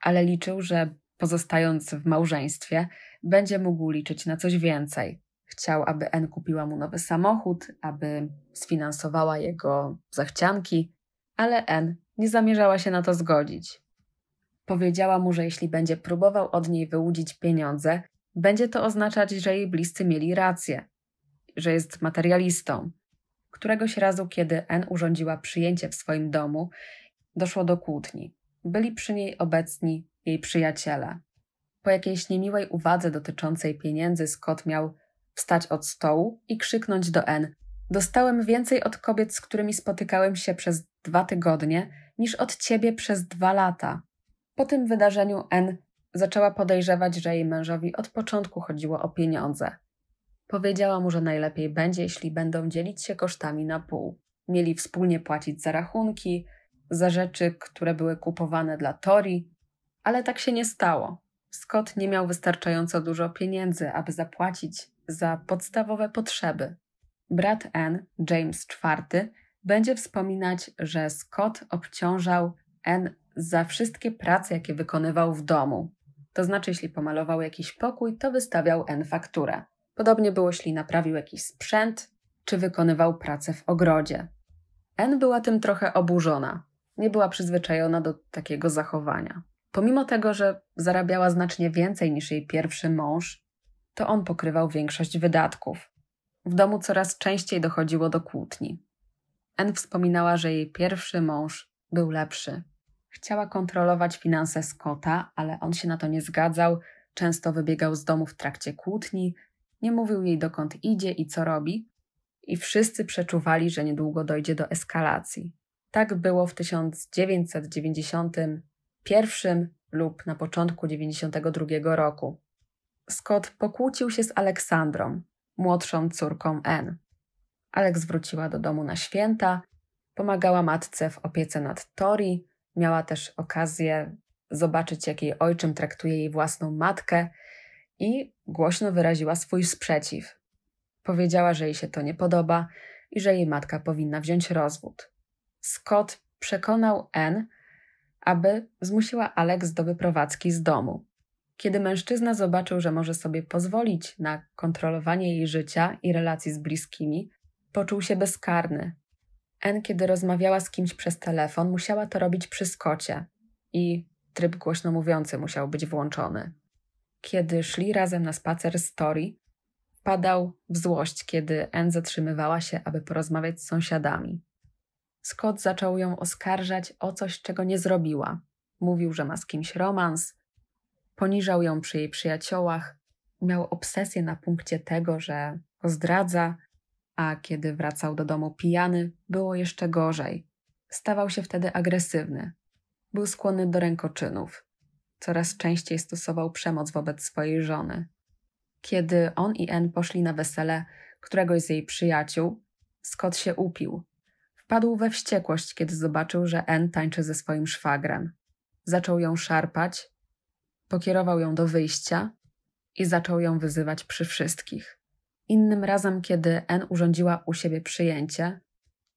ale liczył, że pozostając w małżeństwie, będzie mógł liczyć na coś więcej. Chciał, aby N kupiła mu nowy samochód, aby sfinansowała jego zachcianki, ale N nie zamierzała się na to zgodzić. Powiedziała mu, że jeśli będzie próbował od niej wyłudzić pieniądze, będzie to oznaczać, że jej bliscy mieli rację, że jest materialistą. Któregoś razu, kiedy N urządziła przyjęcie w swoim domu, doszło do kłótni byli przy niej obecni jej przyjaciele. Po jakiejś niemiłej uwadze dotyczącej pieniędzy Scott miał wstać od stołu i krzyknąć do N: Dostałem więcej od kobiet, z którymi spotykałem się przez dwa tygodnie, niż od ciebie przez dwa lata. Po tym wydarzeniu N zaczęła podejrzewać, że jej mężowi od początku chodziło o pieniądze. Powiedziała mu, że najlepiej będzie, jeśli będą dzielić się kosztami na pół. Mieli wspólnie płacić za rachunki, za rzeczy, które były kupowane dla Tori, ale tak się nie stało. Scott nie miał wystarczająco dużo pieniędzy, aby zapłacić za podstawowe potrzeby. Brat N, James IV, będzie wspominać, że Scott obciążał N za wszystkie prace, jakie wykonywał w domu. To znaczy, jeśli pomalował jakiś pokój, to wystawiał N fakturę. Podobnie było, jeśli naprawił jakiś sprzęt, czy wykonywał pracę w ogrodzie. N była tym trochę oburzona nie była przyzwyczajona do takiego zachowania. Pomimo tego, że zarabiała znacznie więcej niż jej pierwszy mąż, to on pokrywał większość wydatków. W domu coraz częściej dochodziło do kłótni. Anne wspominała, że jej pierwszy mąż był lepszy. Chciała kontrolować finanse Scotta, ale on się na to nie zgadzał, często wybiegał z domu w trakcie kłótni, nie mówił jej dokąd idzie i co robi, i wszyscy przeczuwali, że niedługo dojdzie do eskalacji. Tak było w 1991 lub na początku 1992 roku. Scott pokłócił się z Aleksandrą, młodszą córką N. Alex wróciła do domu na święta, pomagała matce w opiece nad Tori, miała też okazję zobaczyć, jak jej ojczym traktuje jej własną matkę i głośno wyraziła swój sprzeciw. Powiedziała, że jej się to nie podoba i że jej matka powinna wziąć rozwód. Scott przekonał N, aby zmusiła Alex do wyprowadzki z domu. Kiedy mężczyzna zobaczył, że może sobie pozwolić na kontrolowanie jej życia i relacji z bliskimi, poczuł się bezkarny. N, kiedy rozmawiała z kimś przez telefon, musiała to robić przy skocie i tryb głośno mówiący musiał być włączony. Kiedy szli razem na spacer z Tori, padał w złość, kiedy N zatrzymywała się, aby porozmawiać z sąsiadami. Scott zaczął ją oskarżać o coś, czego nie zrobiła. Mówił, że ma z kimś romans, poniżał ją przy jej przyjaciołach, miał obsesję na punkcie tego, że go zdradza, a kiedy wracał do domu pijany, było jeszcze gorzej. Stawał się wtedy agresywny. Był skłonny do rękoczynów. Coraz częściej stosował przemoc wobec swojej żony. Kiedy on i Ann poszli na wesele któregoś z jej przyjaciół, Scott się upił. Wpadł we wściekłość, kiedy zobaczył, że N tańczy ze swoim szwagrem. Zaczął ją szarpać, pokierował ją do wyjścia i zaczął ją wyzywać przy wszystkich. Innym razem, kiedy N urządziła u siebie przyjęcie,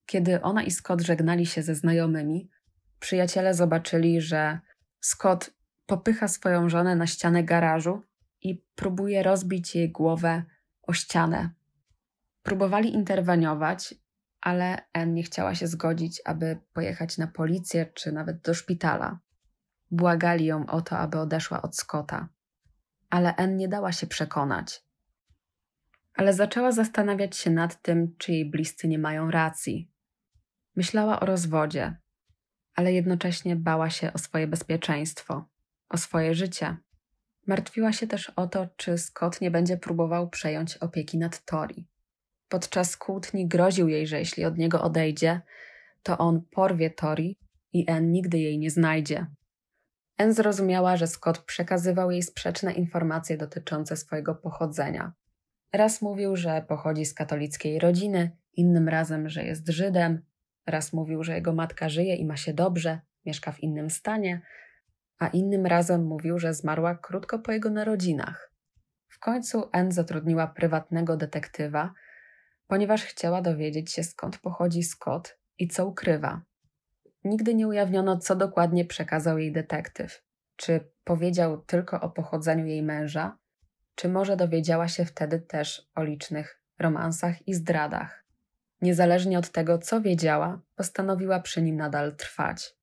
kiedy ona i Scott żegnali się ze znajomymi, przyjaciele zobaczyli, że Scott popycha swoją żonę na ścianę garażu i próbuje rozbić jej głowę o ścianę. Próbowali interweniować, ale Anne nie chciała się zgodzić, aby pojechać na policję czy nawet do szpitala. Błagali ją o to, aby odeszła od Scotta. Ale Anne nie dała się przekonać. Ale zaczęła zastanawiać się nad tym, czy jej bliscy nie mają racji. Myślała o rozwodzie, ale jednocześnie bała się o swoje bezpieczeństwo, o swoje życie. Martwiła się też o to, czy Scott nie będzie próbował przejąć opieki nad Tori. Podczas kłótni groził jej, że jeśli od niego odejdzie, to on porwie Tori i Anne nigdy jej nie znajdzie. Anne zrozumiała, że Scott przekazywał jej sprzeczne informacje dotyczące swojego pochodzenia. Raz mówił, że pochodzi z katolickiej rodziny, innym razem, że jest Żydem, raz mówił, że jego matka żyje i ma się dobrze, mieszka w innym stanie, a innym razem mówił, że zmarła krótko po jego narodzinach. W końcu Anne zatrudniła prywatnego detektywa, ponieważ chciała dowiedzieć się skąd pochodzi Scott i co ukrywa. Nigdy nie ujawniono, co dokładnie przekazał jej detektyw. Czy powiedział tylko o pochodzeniu jej męża, czy może dowiedziała się wtedy też o licznych romansach i zdradach. Niezależnie od tego, co wiedziała, postanowiła przy nim nadal trwać.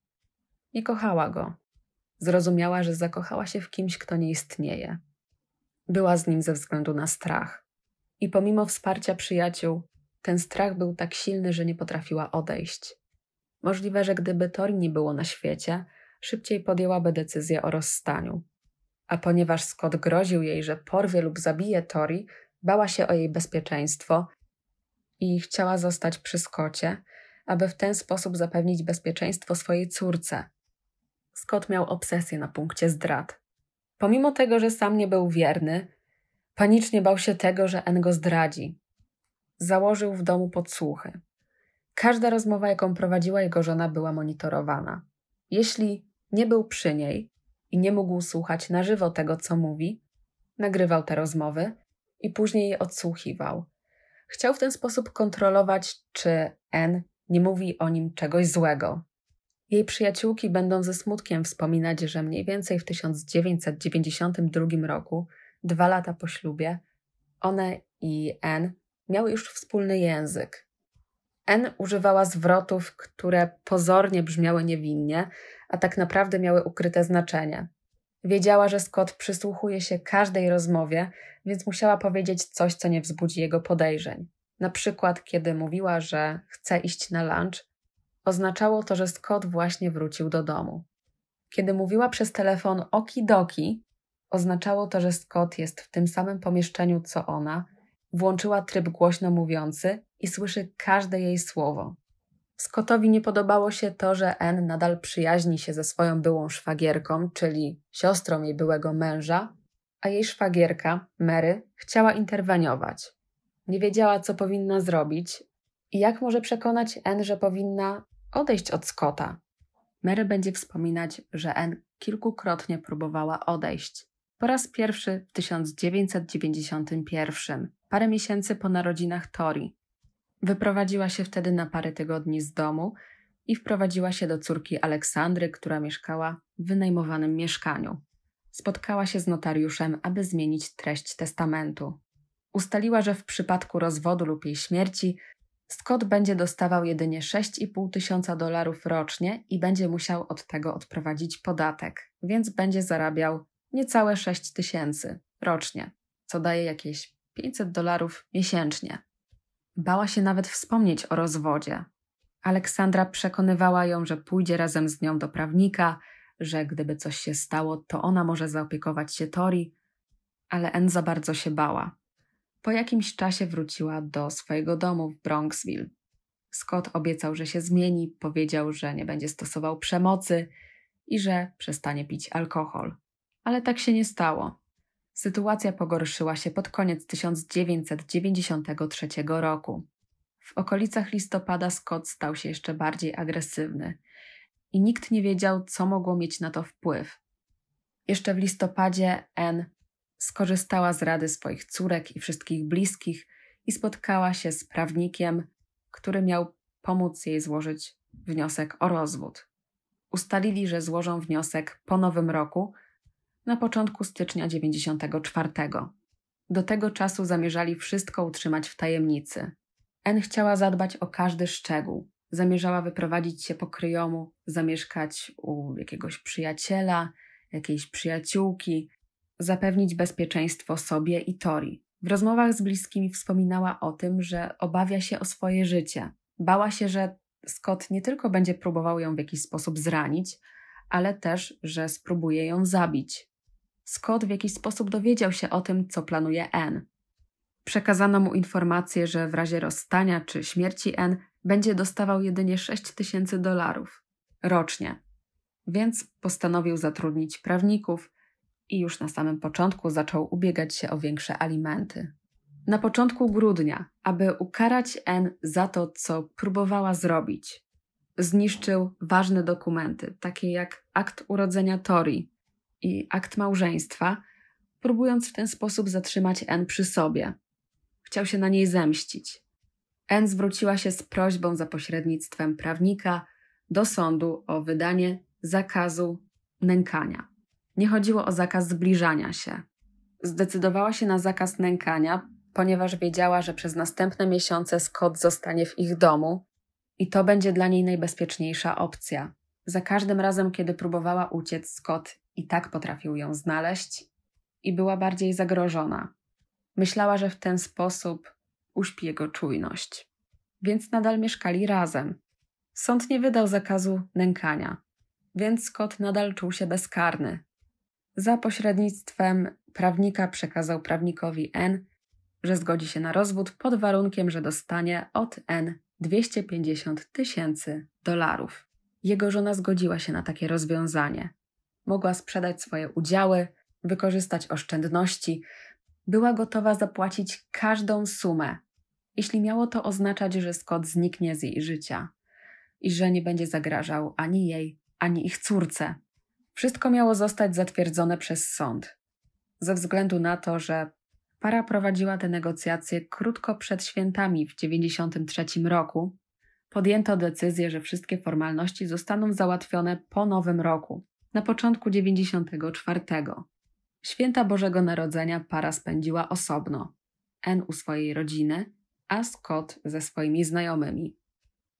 Nie kochała go. Zrozumiała, że zakochała się w kimś, kto nie istnieje. Była z nim ze względu na strach. I pomimo wsparcia przyjaciół, ten strach był tak silny, że nie potrafiła odejść. Możliwe, że gdyby Tori nie było na świecie, szybciej podjęłaby decyzję o rozstaniu. A ponieważ Scott groził jej, że porwie lub zabije Tori, bała się o jej bezpieczeństwo i chciała zostać przy Scottie, aby w ten sposób zapewnić bezpieczeństwo swojej córce. Scott miał obsesję na punkcie zdrad. Pomimo tego, że sam nie był wierny, Panicznie bał się tego, że N go zdradzi. Założył w domu podsłuchy. Każda rozmowa, jaką prowadziła jego żona, była monitorowana. Jeśli nie był przy niej i nie mógł słuchać na żywo tego, co mówi, nagrywał te rozmowy i później je odsłuchiwał. Chciał w ten sposób kontrolować, czy N nie mówi o nim czegoś złego. Jej przyjaciółki będą ze smutkiem wspominać, że mniej więcej w 1992 roku dwa lata po ślubie, one i N miały już wspólny język. N używała zwrotów, które pozornie brzmiały niewinnie, a tak naprawdę miały ukryte znaczenie. Wiedziała, że Scott przysłuchuje się każdej rozmowie, więc musiała powiedzieć coś, co nie wzbudzi jego podejrzeń. Na przykład, kiedy mówiła, że chce iść na lunch, oznaczało to, że Scott właśnie wrócił do domu. Kiedy mówiła przez telefon okidoki, Oznaczało to, że Scott jest w tym samym pomieszczeniu co ona, włączyła tryb głośno mówiący i słyszy każde jej słowo. Scottowi nie podobało się to, że N nadal przyjaźni się ze swoją byłą szwagierką, czyli siostrą jej byłego męża, a jej szwagierka, Mary, chciała interweniować. Nie wiedziała, co powinna zrobić i jak może przekonać N, że powinna odejść od Scotta. Mary będzie wspominać, że N kilkukrotnie próbowała odejść, po raz pierwszy w 1991, parę miesięcy po narodzinach Tori. Wyprowadziła się wtedy na parę tygodni z domu i wprowadziła się do córki Aleksandry, która mieszkała w wynajmowanym mieszkaniu. Spotkała się z notariuszem, aby zmienić treść testamentu. Ustaliła, że w przypadku rozwodu lub jej śmierci Scott będzie dostawał jedynie 6,5 tysiąca dolarów rocznie i będzie musiał od tego odprowadzić podatek, więc będzie zarabiał niecałe 6 tysięcy rocznie, co daje jakieś 500 dolarów miesięcznie. Bała się nawet wspomnieć o rozwodzie. Aleksandra przekonywała ją, że pójdzie razem z nią do prawnika, że gdyby coś się stało, to ona może zaopiekować się Tori, ale Enza za bardzo się bała. Po jakimś czasie wróciła do swojego domu w Bronxville. Scott obiecał, że się zmieni, powiedział, że nie będzie stosował przemocy i że przestanie pić alkohol. Ale tak się nie stało. Sytuacja pogorszyła się pod koniec 1993 roku. W okolicach listopada Scott stał się jeszcze bardziej agresywny i nikt nie wiedział, co mogło mieć na to wpływ. Jeszcze w listopadzie N skorzystała z rady swoich córek i wszystkich bliskich i spotkała się z prawnikiem, który miał pomóc jej złożyć wniosek o rozwód. Ustalili, że złożą wniosek po nowym roku na początku stycznia 94. Do tego czasu zamierzali wszystko utrzymać w tajemnicy. N chciała zadbać o każdy szczegół. Zamierzała wyprowadzić się po kryjomu, zamieszkać u jakiegoś przyjaciela, jakiejś przyjaciółki, zapewnić bezpieczeństwo sobie i Tori. W rozmowach z bliskimi wspominała o tym, że obawia się o swoje życie. Bała się, że Scott nie tylko będzie próbował ją w jakiś sposób zranić, ale też, że spróbuje ją zabić. Scott w jakiś sposób dowiedział się o tym, co planuje Anne. Przekazano mu informację, że w razie rozstania czy śmierci N będzie dostawał jedynie 6 tysięcy dolarów rocznie. Więc postanowił zatrudnić prawników i już na samym początku zaczął ubiegać się o większe alimenty. Na początku grudnia, aby ukarać N za to, co próbowała zrobić, zniszczył ważne dokumenty, takie jak akt urodzenia Tori, i akt małżeństwa, próbując w ten sposób zatrzymać N przy sobie. Chciał się na niej zemścić. N zwróciła się z prośbą za pośrednictwem prawnika do sądu o wydanie zakazu nękania. Nie chodziło o zakaz zbliżania się. Zdecydowała się na zakaz nękania, ponieważ wiedziała, że przez następne miesiące Scott zostanie w ich domu i to będzie dla niej najbezpieczniejsza opcja. Za każdym razem, kiedy próbowała uciec, Scott i tak potrafił ją znaleźć i była bardziej zagrożona. Myślała, że w ten sposób uśpi jego czujność. Więc nadal mieszkali razem. Sąd nie wydał zakazu nękania, więc Scott nadal czuł się bezkarny. Za pośrednictwem prawnika przekazał prawnikowi N, że zgodzi się na rozwód pod warunkiem, że dostanie od N 250 tysięcy dolarów. Jego żona zgodziła się na takie rozwiązanie. Mogła sprzedać swoje udziały, wykorzystać oszczędności, była gotowa zapłacić każdą sumę, jeśli miało to oznaczać, że Scott zniknie z jej życia i że nie będzie zagrażał ani jej, ani ich córce. Wszystko miało zostać zatwierdzone przez sąd. Ze względu na to, że para prowadziła te negocjacje krótko przed świętami w 1993 roku, podjęto decyzję, że wszystkie formalności zostaną załatwione po nowym roku na początku 94. Święta Bożego Narodzenia para spędziła osobno. N u swojej rodziny, a Scott ze swoimi znajomymi.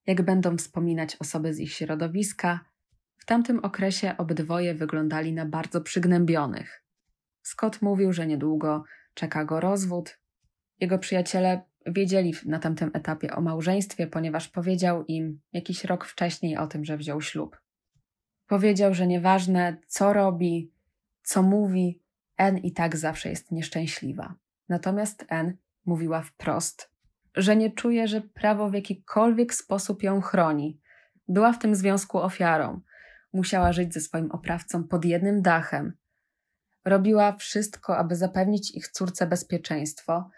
Jak będą wspominać osoby z ich środowiska, w tamtym okresie obydwoje wyglądali na bardzo przygnębionych. Scott mówił, że niedługo czeka go rozwód. Jego przyjaciele wiedzieli na tamtym etapie o małżeństwie, ponieważ powiedział im jakiś rok wcześniej o tym, że wziął ślub. Powiedział, że nieważne co robi, co mówi, N i tak zawsze jest nieszczęśliwa. Natomiast N mówiła wprost, że nie czuje, że prawo w jakikolwiek sposób ją chroni. Była w tym związku ofiarą. Musiała żyć ze swoim oprawcą pod jednym dachem. Robiła wszystko, aby zapewnić ich córce bezpieczeństwo,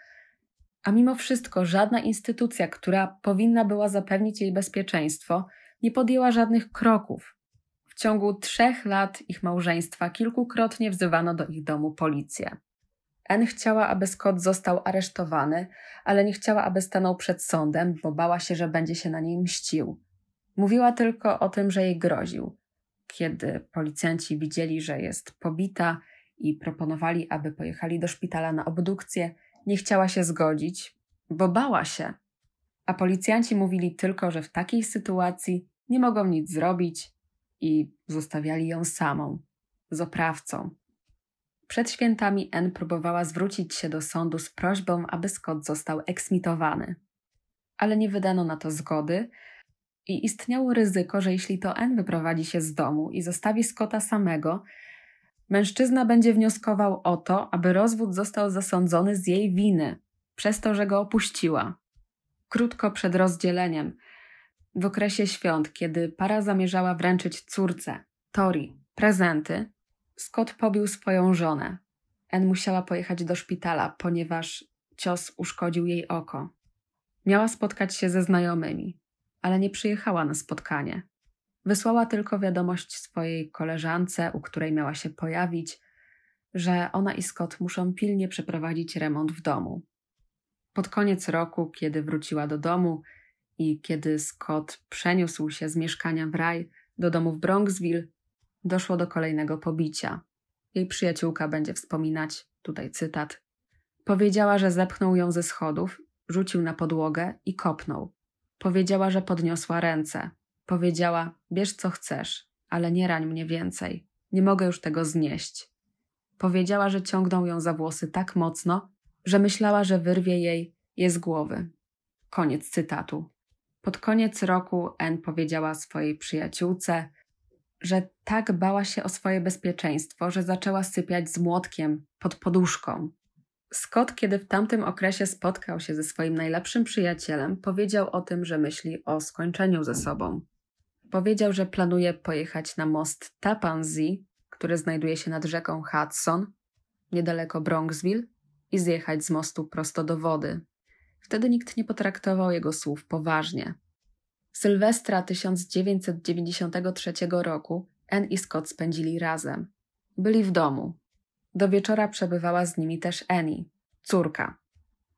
a mimo wszystko żadna instytucja, która powinna była zapewnić jej bezpieczeństwo, nie podjęła żadnych kroków, w ciągu trzech lat ich małżeństwa kilkukrotnie wzywano do ich domu policję. N chciała, aby Scott został aresztowany, ale nie chciała, aby stanął przed sądem, bo bała się, że będzie się na niej mścił. Mówiła tylko o tym, że jej groził. Kiedy policjanci widzieli, że jest pobita i proponowali, aby pojechali do szpitala na obdukcję, nie chciała się zgodzić, bo bała się. A policjanci mówili tylko, że w takiej sytuacji nie mogą nic zrobić i zostawiali ją samą, z oprawcą. Przed świętami N próbowała zwrócić się do sądu z prośbą, aby Scott został eksmitowany. Ale nie wydano na to zgody i istniało ryzyko, że jeśli to N wyprowadzi się z domu i zostawi Scotta samego, mężczyzna będzie wnioskował o to, aby rozwód został zasądzony z jej winy, przez to, że go opuściła. Krótko przed rozdzieleniem w okresie świąt, kiedy para zamierzała wręczyć córce, Tori, prezenty, Scott pobił swoją żonę. En musiała pojechać do szpitala, ponieważ cios uszkodził jej oko. Miała spotkać się ze znajomymi, ale nie przyjechała na spotkanie. Wysłała tylko wiadomość swojej koleżance, u której miała się pojawić, że ona i Scott muszą pilnie przeprowadzić remont w domu. Pod koniec roku, kiedy wróciła do domu, i kiedy Scott przeniósł się z mieszkania w raj do domu w Bronxville, doszło do kolejnego pobicia. Jej przyjaciółka będzie wspominać, tutaj cytat. Powiedziała, że zepchnął ją ze schodów, rzucił na podłogę i kopnął. Powiedziała, że podniosła ręce. Powiedziała: Bierz co chcesz, ale nie rań mnie więcej. Nie mogę już tego znieść. Powiedziała, że ciągnął ją za włosy tak mocno, że myślała, że wyrwie jej je z głowy. Koniec cytatu. Pod koniec roku Anne powiedziała swojej przyjaciółce, że tak bała się o swoje bezpieczeństwo, że zaczęła sypiać z młotkiem pod poduszką. Scott, kiedy w tamtym okresie spotkał się ze swoim najlepszym przyjacielem, powiedział o tym, że myśli o skończeniu ze sobą. Powiedział, że planuje pojechać na most Tapanzi, który znajduje się nad rzeką Hudson, niedaleko Bronxville, i zjechać z mostu prosto do wody. Wtedy nikt nie potraktował jego słów poważnie. Sylwestra 1993 roku Anne i Scott spędzili razem. Byli w domu. Do wieczora przebywała z nimi też Annie, córka.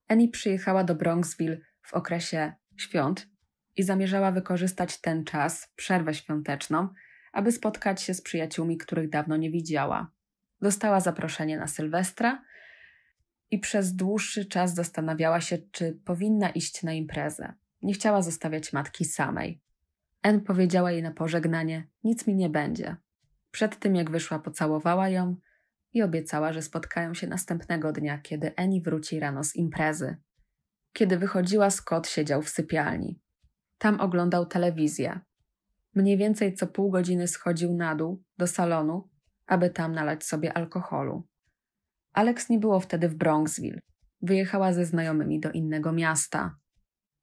Annie przyjechała do Bronxville w okresie świąt i zamierzała wykorzystać ten czas, przerwę świąteczną, aby spotkać się z przyjaciółmi, których dawno nie widziała. Dostała zaproszenie na Sylwestra i przez dłuższy czas zastanawiała się, czy powinna iść na imprezę. Nie chciała zostawiać matki samej. N powiedziała jej na pożegnanie: Nic mi nie będzie. Przed tym, jak wyszła, pocałowała ją i obiecała, że spotkają się następnego dnia, kiedy Eni wróci rano z imprezy. Kiedy wychodziła, Scott siedział w sypialni. Tam oglądał telewizję. Mniej więcej co pół godziny schodził na dół do salonu, aby tam nalać sobie alkoholu. Alex nie było wtedy w Bronxville. Wyjechała ze znajomymi do innego miasta.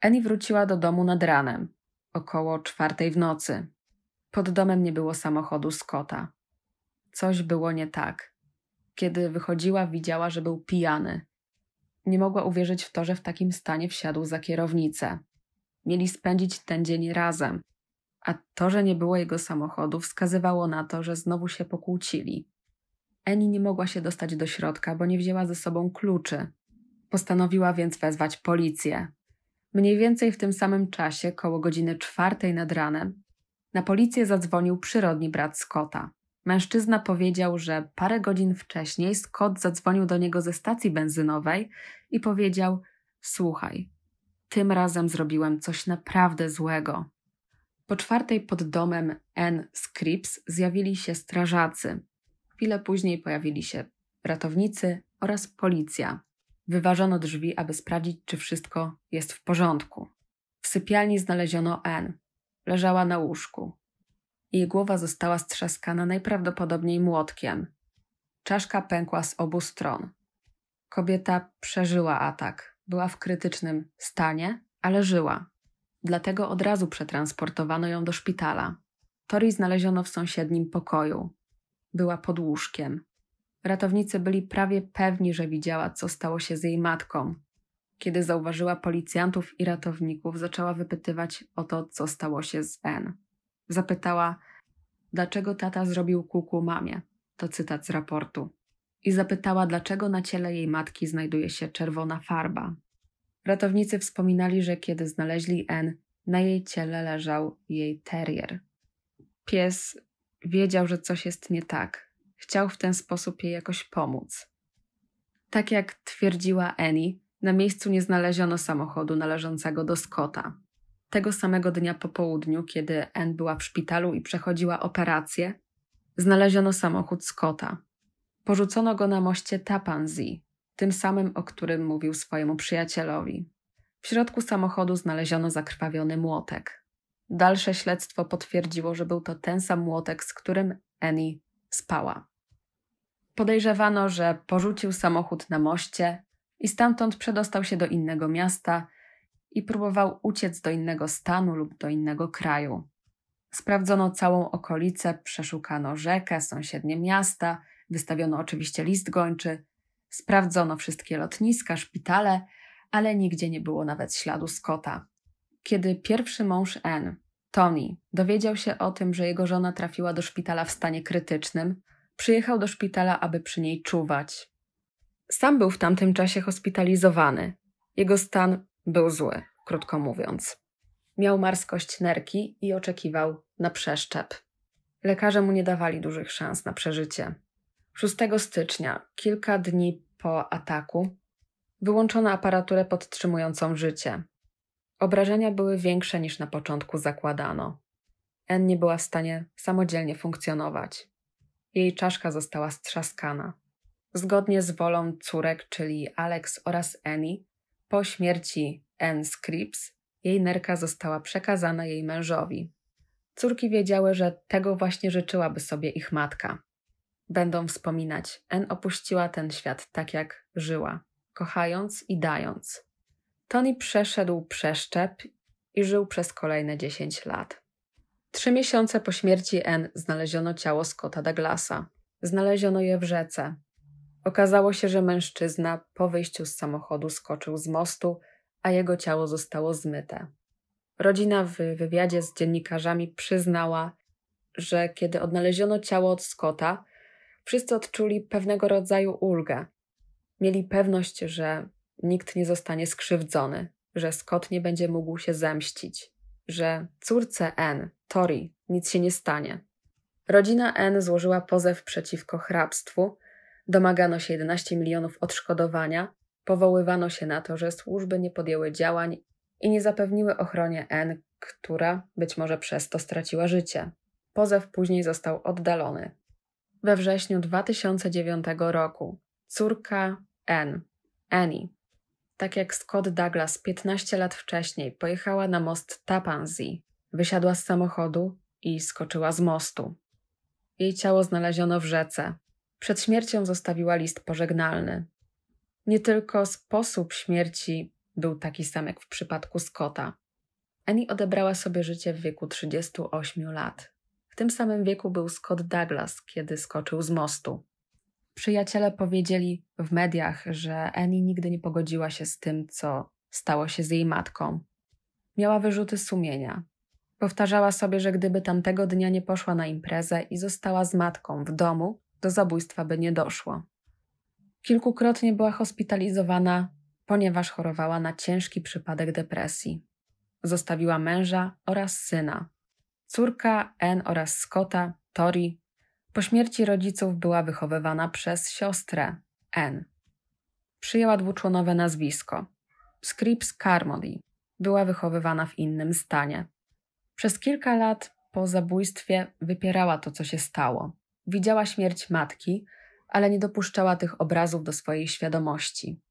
Annie wróciła do domu nad ranem, około czwartej w nocy. Pod domem nie było samochodu Scotta. Coś było nie tak. Kiedy wychodziła, widziała, że był pijany. Nie mogła uwierzyć w to, że w takim stanie wsiadł za kierownicę. Mieli spędzić ten dzień razem, a to, że nie było jego samochodu, wskazywało na to, że znowu się pokłócili. Eni nie mogła się dostać do środka, bo nie wzięła ze sobą kluczy. Postanowiła więc wezwać policję. Mniej więcej w tym samym czasie, koło godziny czwartej nad ranem, na policję zadzwonił przyrodni brat Scotta. Mężczyzna powiedział, że parę godzin wcześniej Scott zadzwonił do niego ze stacji benzynowej i powiedział: Słuchaj, tym razem zrobiłem coś naprawdę złego. Po czwartej pod domem N. Scripps zjawili się strażacy. Chwilę później pojawili się ratownicy oraz policja. Wyważono drzwi, aby sprawdzić, czy wszystko jest w porządku. W sypialni znaleziono N. Leżała na łóżku. Jej głowa została strzaskana najprawdopodobniej młotkiem. Czaszka pękła z obu stron. Kobieta przeżyła atak. Była w krytycznym stanie, ale żyła. Dlatego od razu przetransportowano ją do szpitala. Tori znaleziono w sąsiednim pokoju była pod łóżkiem. Ratownicy byli prawie pewni, że widziała, co stało się z jej matką. Kiedy zauważyła policjantów i ratowników, zaczęła wypytywać o to, co stało się z N. Zapytała, dlaczego tata zrobił kuku mamie. To cytat z raportu. I zapytała, dlaczego na ciele jej matki znajduje się czerwona farba. Ratownicy wspominali, że kiedy znaleźli N, na jej ciele leżał jej terrier. Pies Wiedział, że coś jest nie tak. Chciał w ten sposób jej jakoś pomóc. Tak jak twierdziła Annie, na miejscu nie znaleziono samochodu należącego do Scotta. Tego samego dnia po południu, kiedy Ann była w szpitalu i przechodziła operację, znaleziono samochód Scotta. Porzucono go na moście Tapanzi, tym samym, o którym mówił swojemu przyjacielowi. W środku samochodu znaleziono zakrwawiony młotek. Dalsze śledztwo potwierdziło, że był to ten sam młotek, z którym Annie spała. Podejrzewano, że porzucił samochód na moście i stamtąd przedostał się do innego miasta i próbował uciec do innego stanu lub do innego kraju. Sprawdzono całą okolicę, przeszukano rzekę, sąsiednie miasta, wystawiono oczywiście list gończy, sprawdzono wszystkie lotniska, szpitale, ale nigdzie nie było nawet śladu Scotta kiedy pierwszy mąż N, Tony, dowiedział się o tym, że jego żona trafiła do szpitala w stanie krytycznym, przyjechał do szpitala, aby przy niej czuwać. Sam był w tamtym czasie hospitalizowany. Jego stan był zły, krótko mówiąc. Miał marskość nerki i oczekiwał na przeszczep. Lekarze mu nie dawali dużych szans na przeżycie. 6 stycznia, kilka dni po ataku, wyłączono aparaturę podtrzymującą życie. Obrażenia były większe niż na początku zakładano. N nie była w stanie samodzielnie funkcjonować. Jej czaszka została strzaskana. Zgodnie z wolą córek, czyli Alex oraz Annie, po śmierci N. Scripps jej nerka została przekazana jej mężowi. Córki wiedziały, że tego właśnie życzyłaby sobie ich matka. Będą wspominać, N opuściła ten świat tak jak żyła, kochając i dając. Tony przeszedł przeszczep i żył przez kolejne 10 lat. Trzy miesiące po śmierci N znaleziono ciało Scotta Douglasa. Znaleziono je w rzece. Okazało się, że mężczyzna po wyjściu z samochodu skoczył z mostu, a jego ciało zostało zmyte. Rodzina w wywiadzie z dziennikarzami przyznała, że kiedy odnaleziono ciało od Scotta, wszyscy odczuli pewnego rodzaju ulgę. Mieli pewność, że nikt nie zostanie skrzywdzony, że Scott nie będzie mógł się zemścić, że córce N, Tori, nic się nie stanie. Rodzina N złożyła pozew przeciwko hrabstwu, domagano się 11 milionów odszkodowania, powoływano się na to, że służby nie podjęły działań i nie zapewniły ochronie N, która być może przez to straciła życie. Pozew później został oddalony. We wrześniu 2009 roku córka N, Annie, tak jak Scott Douglas 15 lat wcześniej pojechała na most Tapanzi, wysiadła z samochodu i skoczyła z mostu. Jej ciało znaleziono w rzece. Przed śmiercią zostawiła list pożegnalny. Nie tylko sposób śmierci był taki sam jak w przypadku Scotta. Annie odebrała sobie życie w wieku 38 lat. W tym samym wieku był Scott Douglas, kiedy skoczył z mostu. Przyjaciele powiedzieli w mediach, że Annie nigdy nie pogodziła się z tym, co stało się z jej matką. Miała wyrzuty sumienia. Powtarzała sobie, że gdyby tamtego dnia nie poszła na imprezę i została z matką w domu, do zabójstwa by nie doszło. Kilkukrotnie była hospitalizowana, ponieważ chorowała na ciężki przypadek depresji. Zostawiła męża oraz syna. Córka Ann oraz Scotta, Tori, po śmierci rodziców była wychowywana przez siostrę N. Przyjęła dwuczłonowe nazwisko Scripps Carmody. Była wychowywana w innym stanie. Przez kilka lat po zabójstwie wypierała to, co się stało. Widziała śmierć matki, ale nie dopuszczała tych obrazów do swojej świadomości.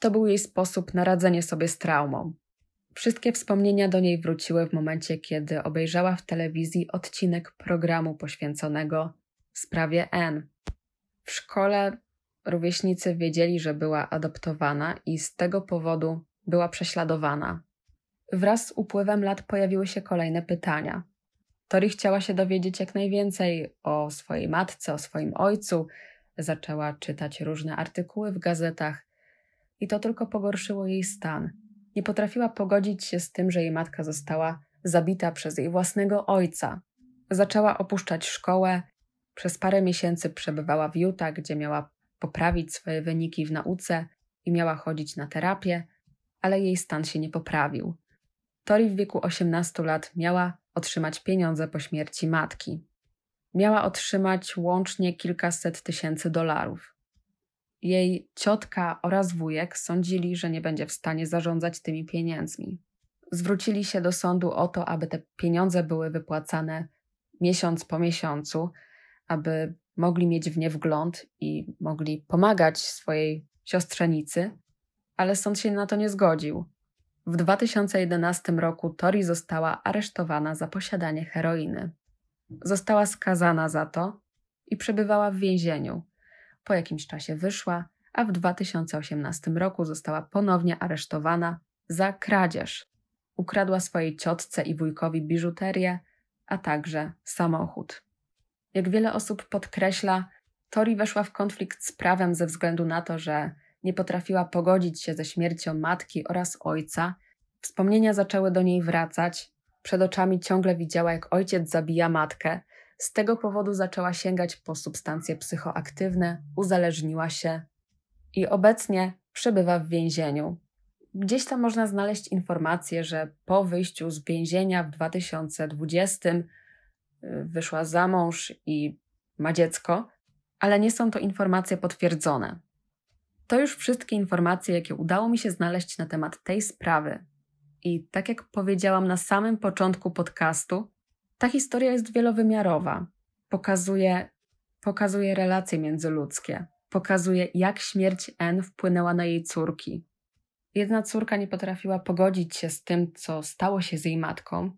To był jej sposób na radzenie sobie z traumą. Wszystkie wspomnienia do niej wróciły w momencie, kiedy obejrzała w telewizji odcinek programu poświęconego w sprawie N. W szkole rówieśnicy wiedzieli, że była adoptowana i z tego powodu była prześladowana. Wraz z upływem lat pojawiły się kolejne pytania. Tori chciała się dowiedzieć jak najwięcej o swojej matce, o swoim ojcu, zaczęła czytać różne artykuły w gazetach i to tylko pogorszyło jej stan. Nie potrafiła pogodzić się z tym, że jej matka została zabita przez jej własnego ojca. Zaczęła opuszczać szkołę, przez parę miesięcy przebywała w Utah, gdzie miała poprawić swoje wyniki w nauce i miała chodzić na terapię, ale jej stan się nie poprawił. Tori w wieku 18 lat miała otrzymać pieniądze po śmierci matki. Miała otrzymać łącznie kilkaset tysięcy dolarów. Jej ciotka oraz wujek sądzili, że nie będzie w stanie zarządzać tymi pieniędzmi. Zwrócili się do sądu o to, aby te pieniądze były wypłacane miesiąc po miesiącu, aby mogli mieć w nie wgląd i mogli pomagać swojej siostrzenicy, ale sąd się na to nie zgodził. W 2011 roku Tori została aresztowana za posiadanie heroiny. Została skazana za to i przebywała w więzieniu. Po jakimś czasie wyszła, a w 2018 roku została ponownie aresztowana za kradzież. Ukradła swojej ciotce i wujkowi biżuterię, a także samochód. Jak wiele osób podkreśla, Tori weszła w konflikt z prawem ze względu na to, że nie potrafiła pogodzić się ze śmiercią matki oraz ojca. Wspomnienia zaczęły do niej wracać. Przed oczami ciągle widziała, jak ojciec zabija matkę. Z tego powodu zaczęła sięgać po substancje psychoaktywne, uzależniła się i obecnie przebywa w więzieniu. Gdzieś tam można znaleźć informację, że po wyjściu z więzienia w 2020 wyszła za mąż i ma dziecko, ale nie są to informacje potwierdzone. To już wszystkie informacje, jakie udało mi się znaleźć na temat tej sprawy. I tak jak powiedziałam na samym początku podcastu, ta historia jest wielowymiarowa. Pokazuje, pokazuje relacje międzyludzkie, pokazuje, jak śmierć N wpłynęła na jej córki. Jedna córka nie potrafiła pogodzić się z tym, co stało się z jej matką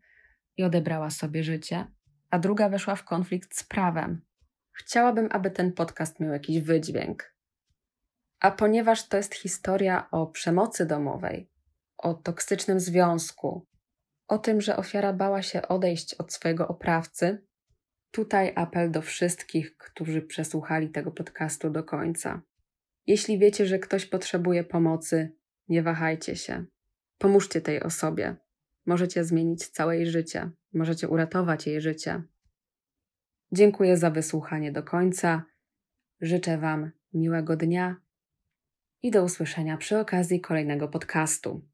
i odebrała sobie życie, a druga weszła w konflikt z prawem. Chciałabym, aby ten podcast miał jakiś wydźwięk. A ponieważ to jest historia o przemocy domowej, o toksycznym związku, o tym, że ofiara bała się odejść od swojego oprawcy, tutaj apel do wszystkich, którzy przesłuchali tego podcastu do końca. Jeśli wiecie, że ktoś potrzebuje pomocy, nie wahajcie się. Pomóżcie tej osobie. Możecie zmienić całe jej życie. Możecie uratować jej życie. Dziękuję za wysłuchanie do końca. Życzę Wam miłego dnia i do usłyszenia przy okazji kolejnego podcastu.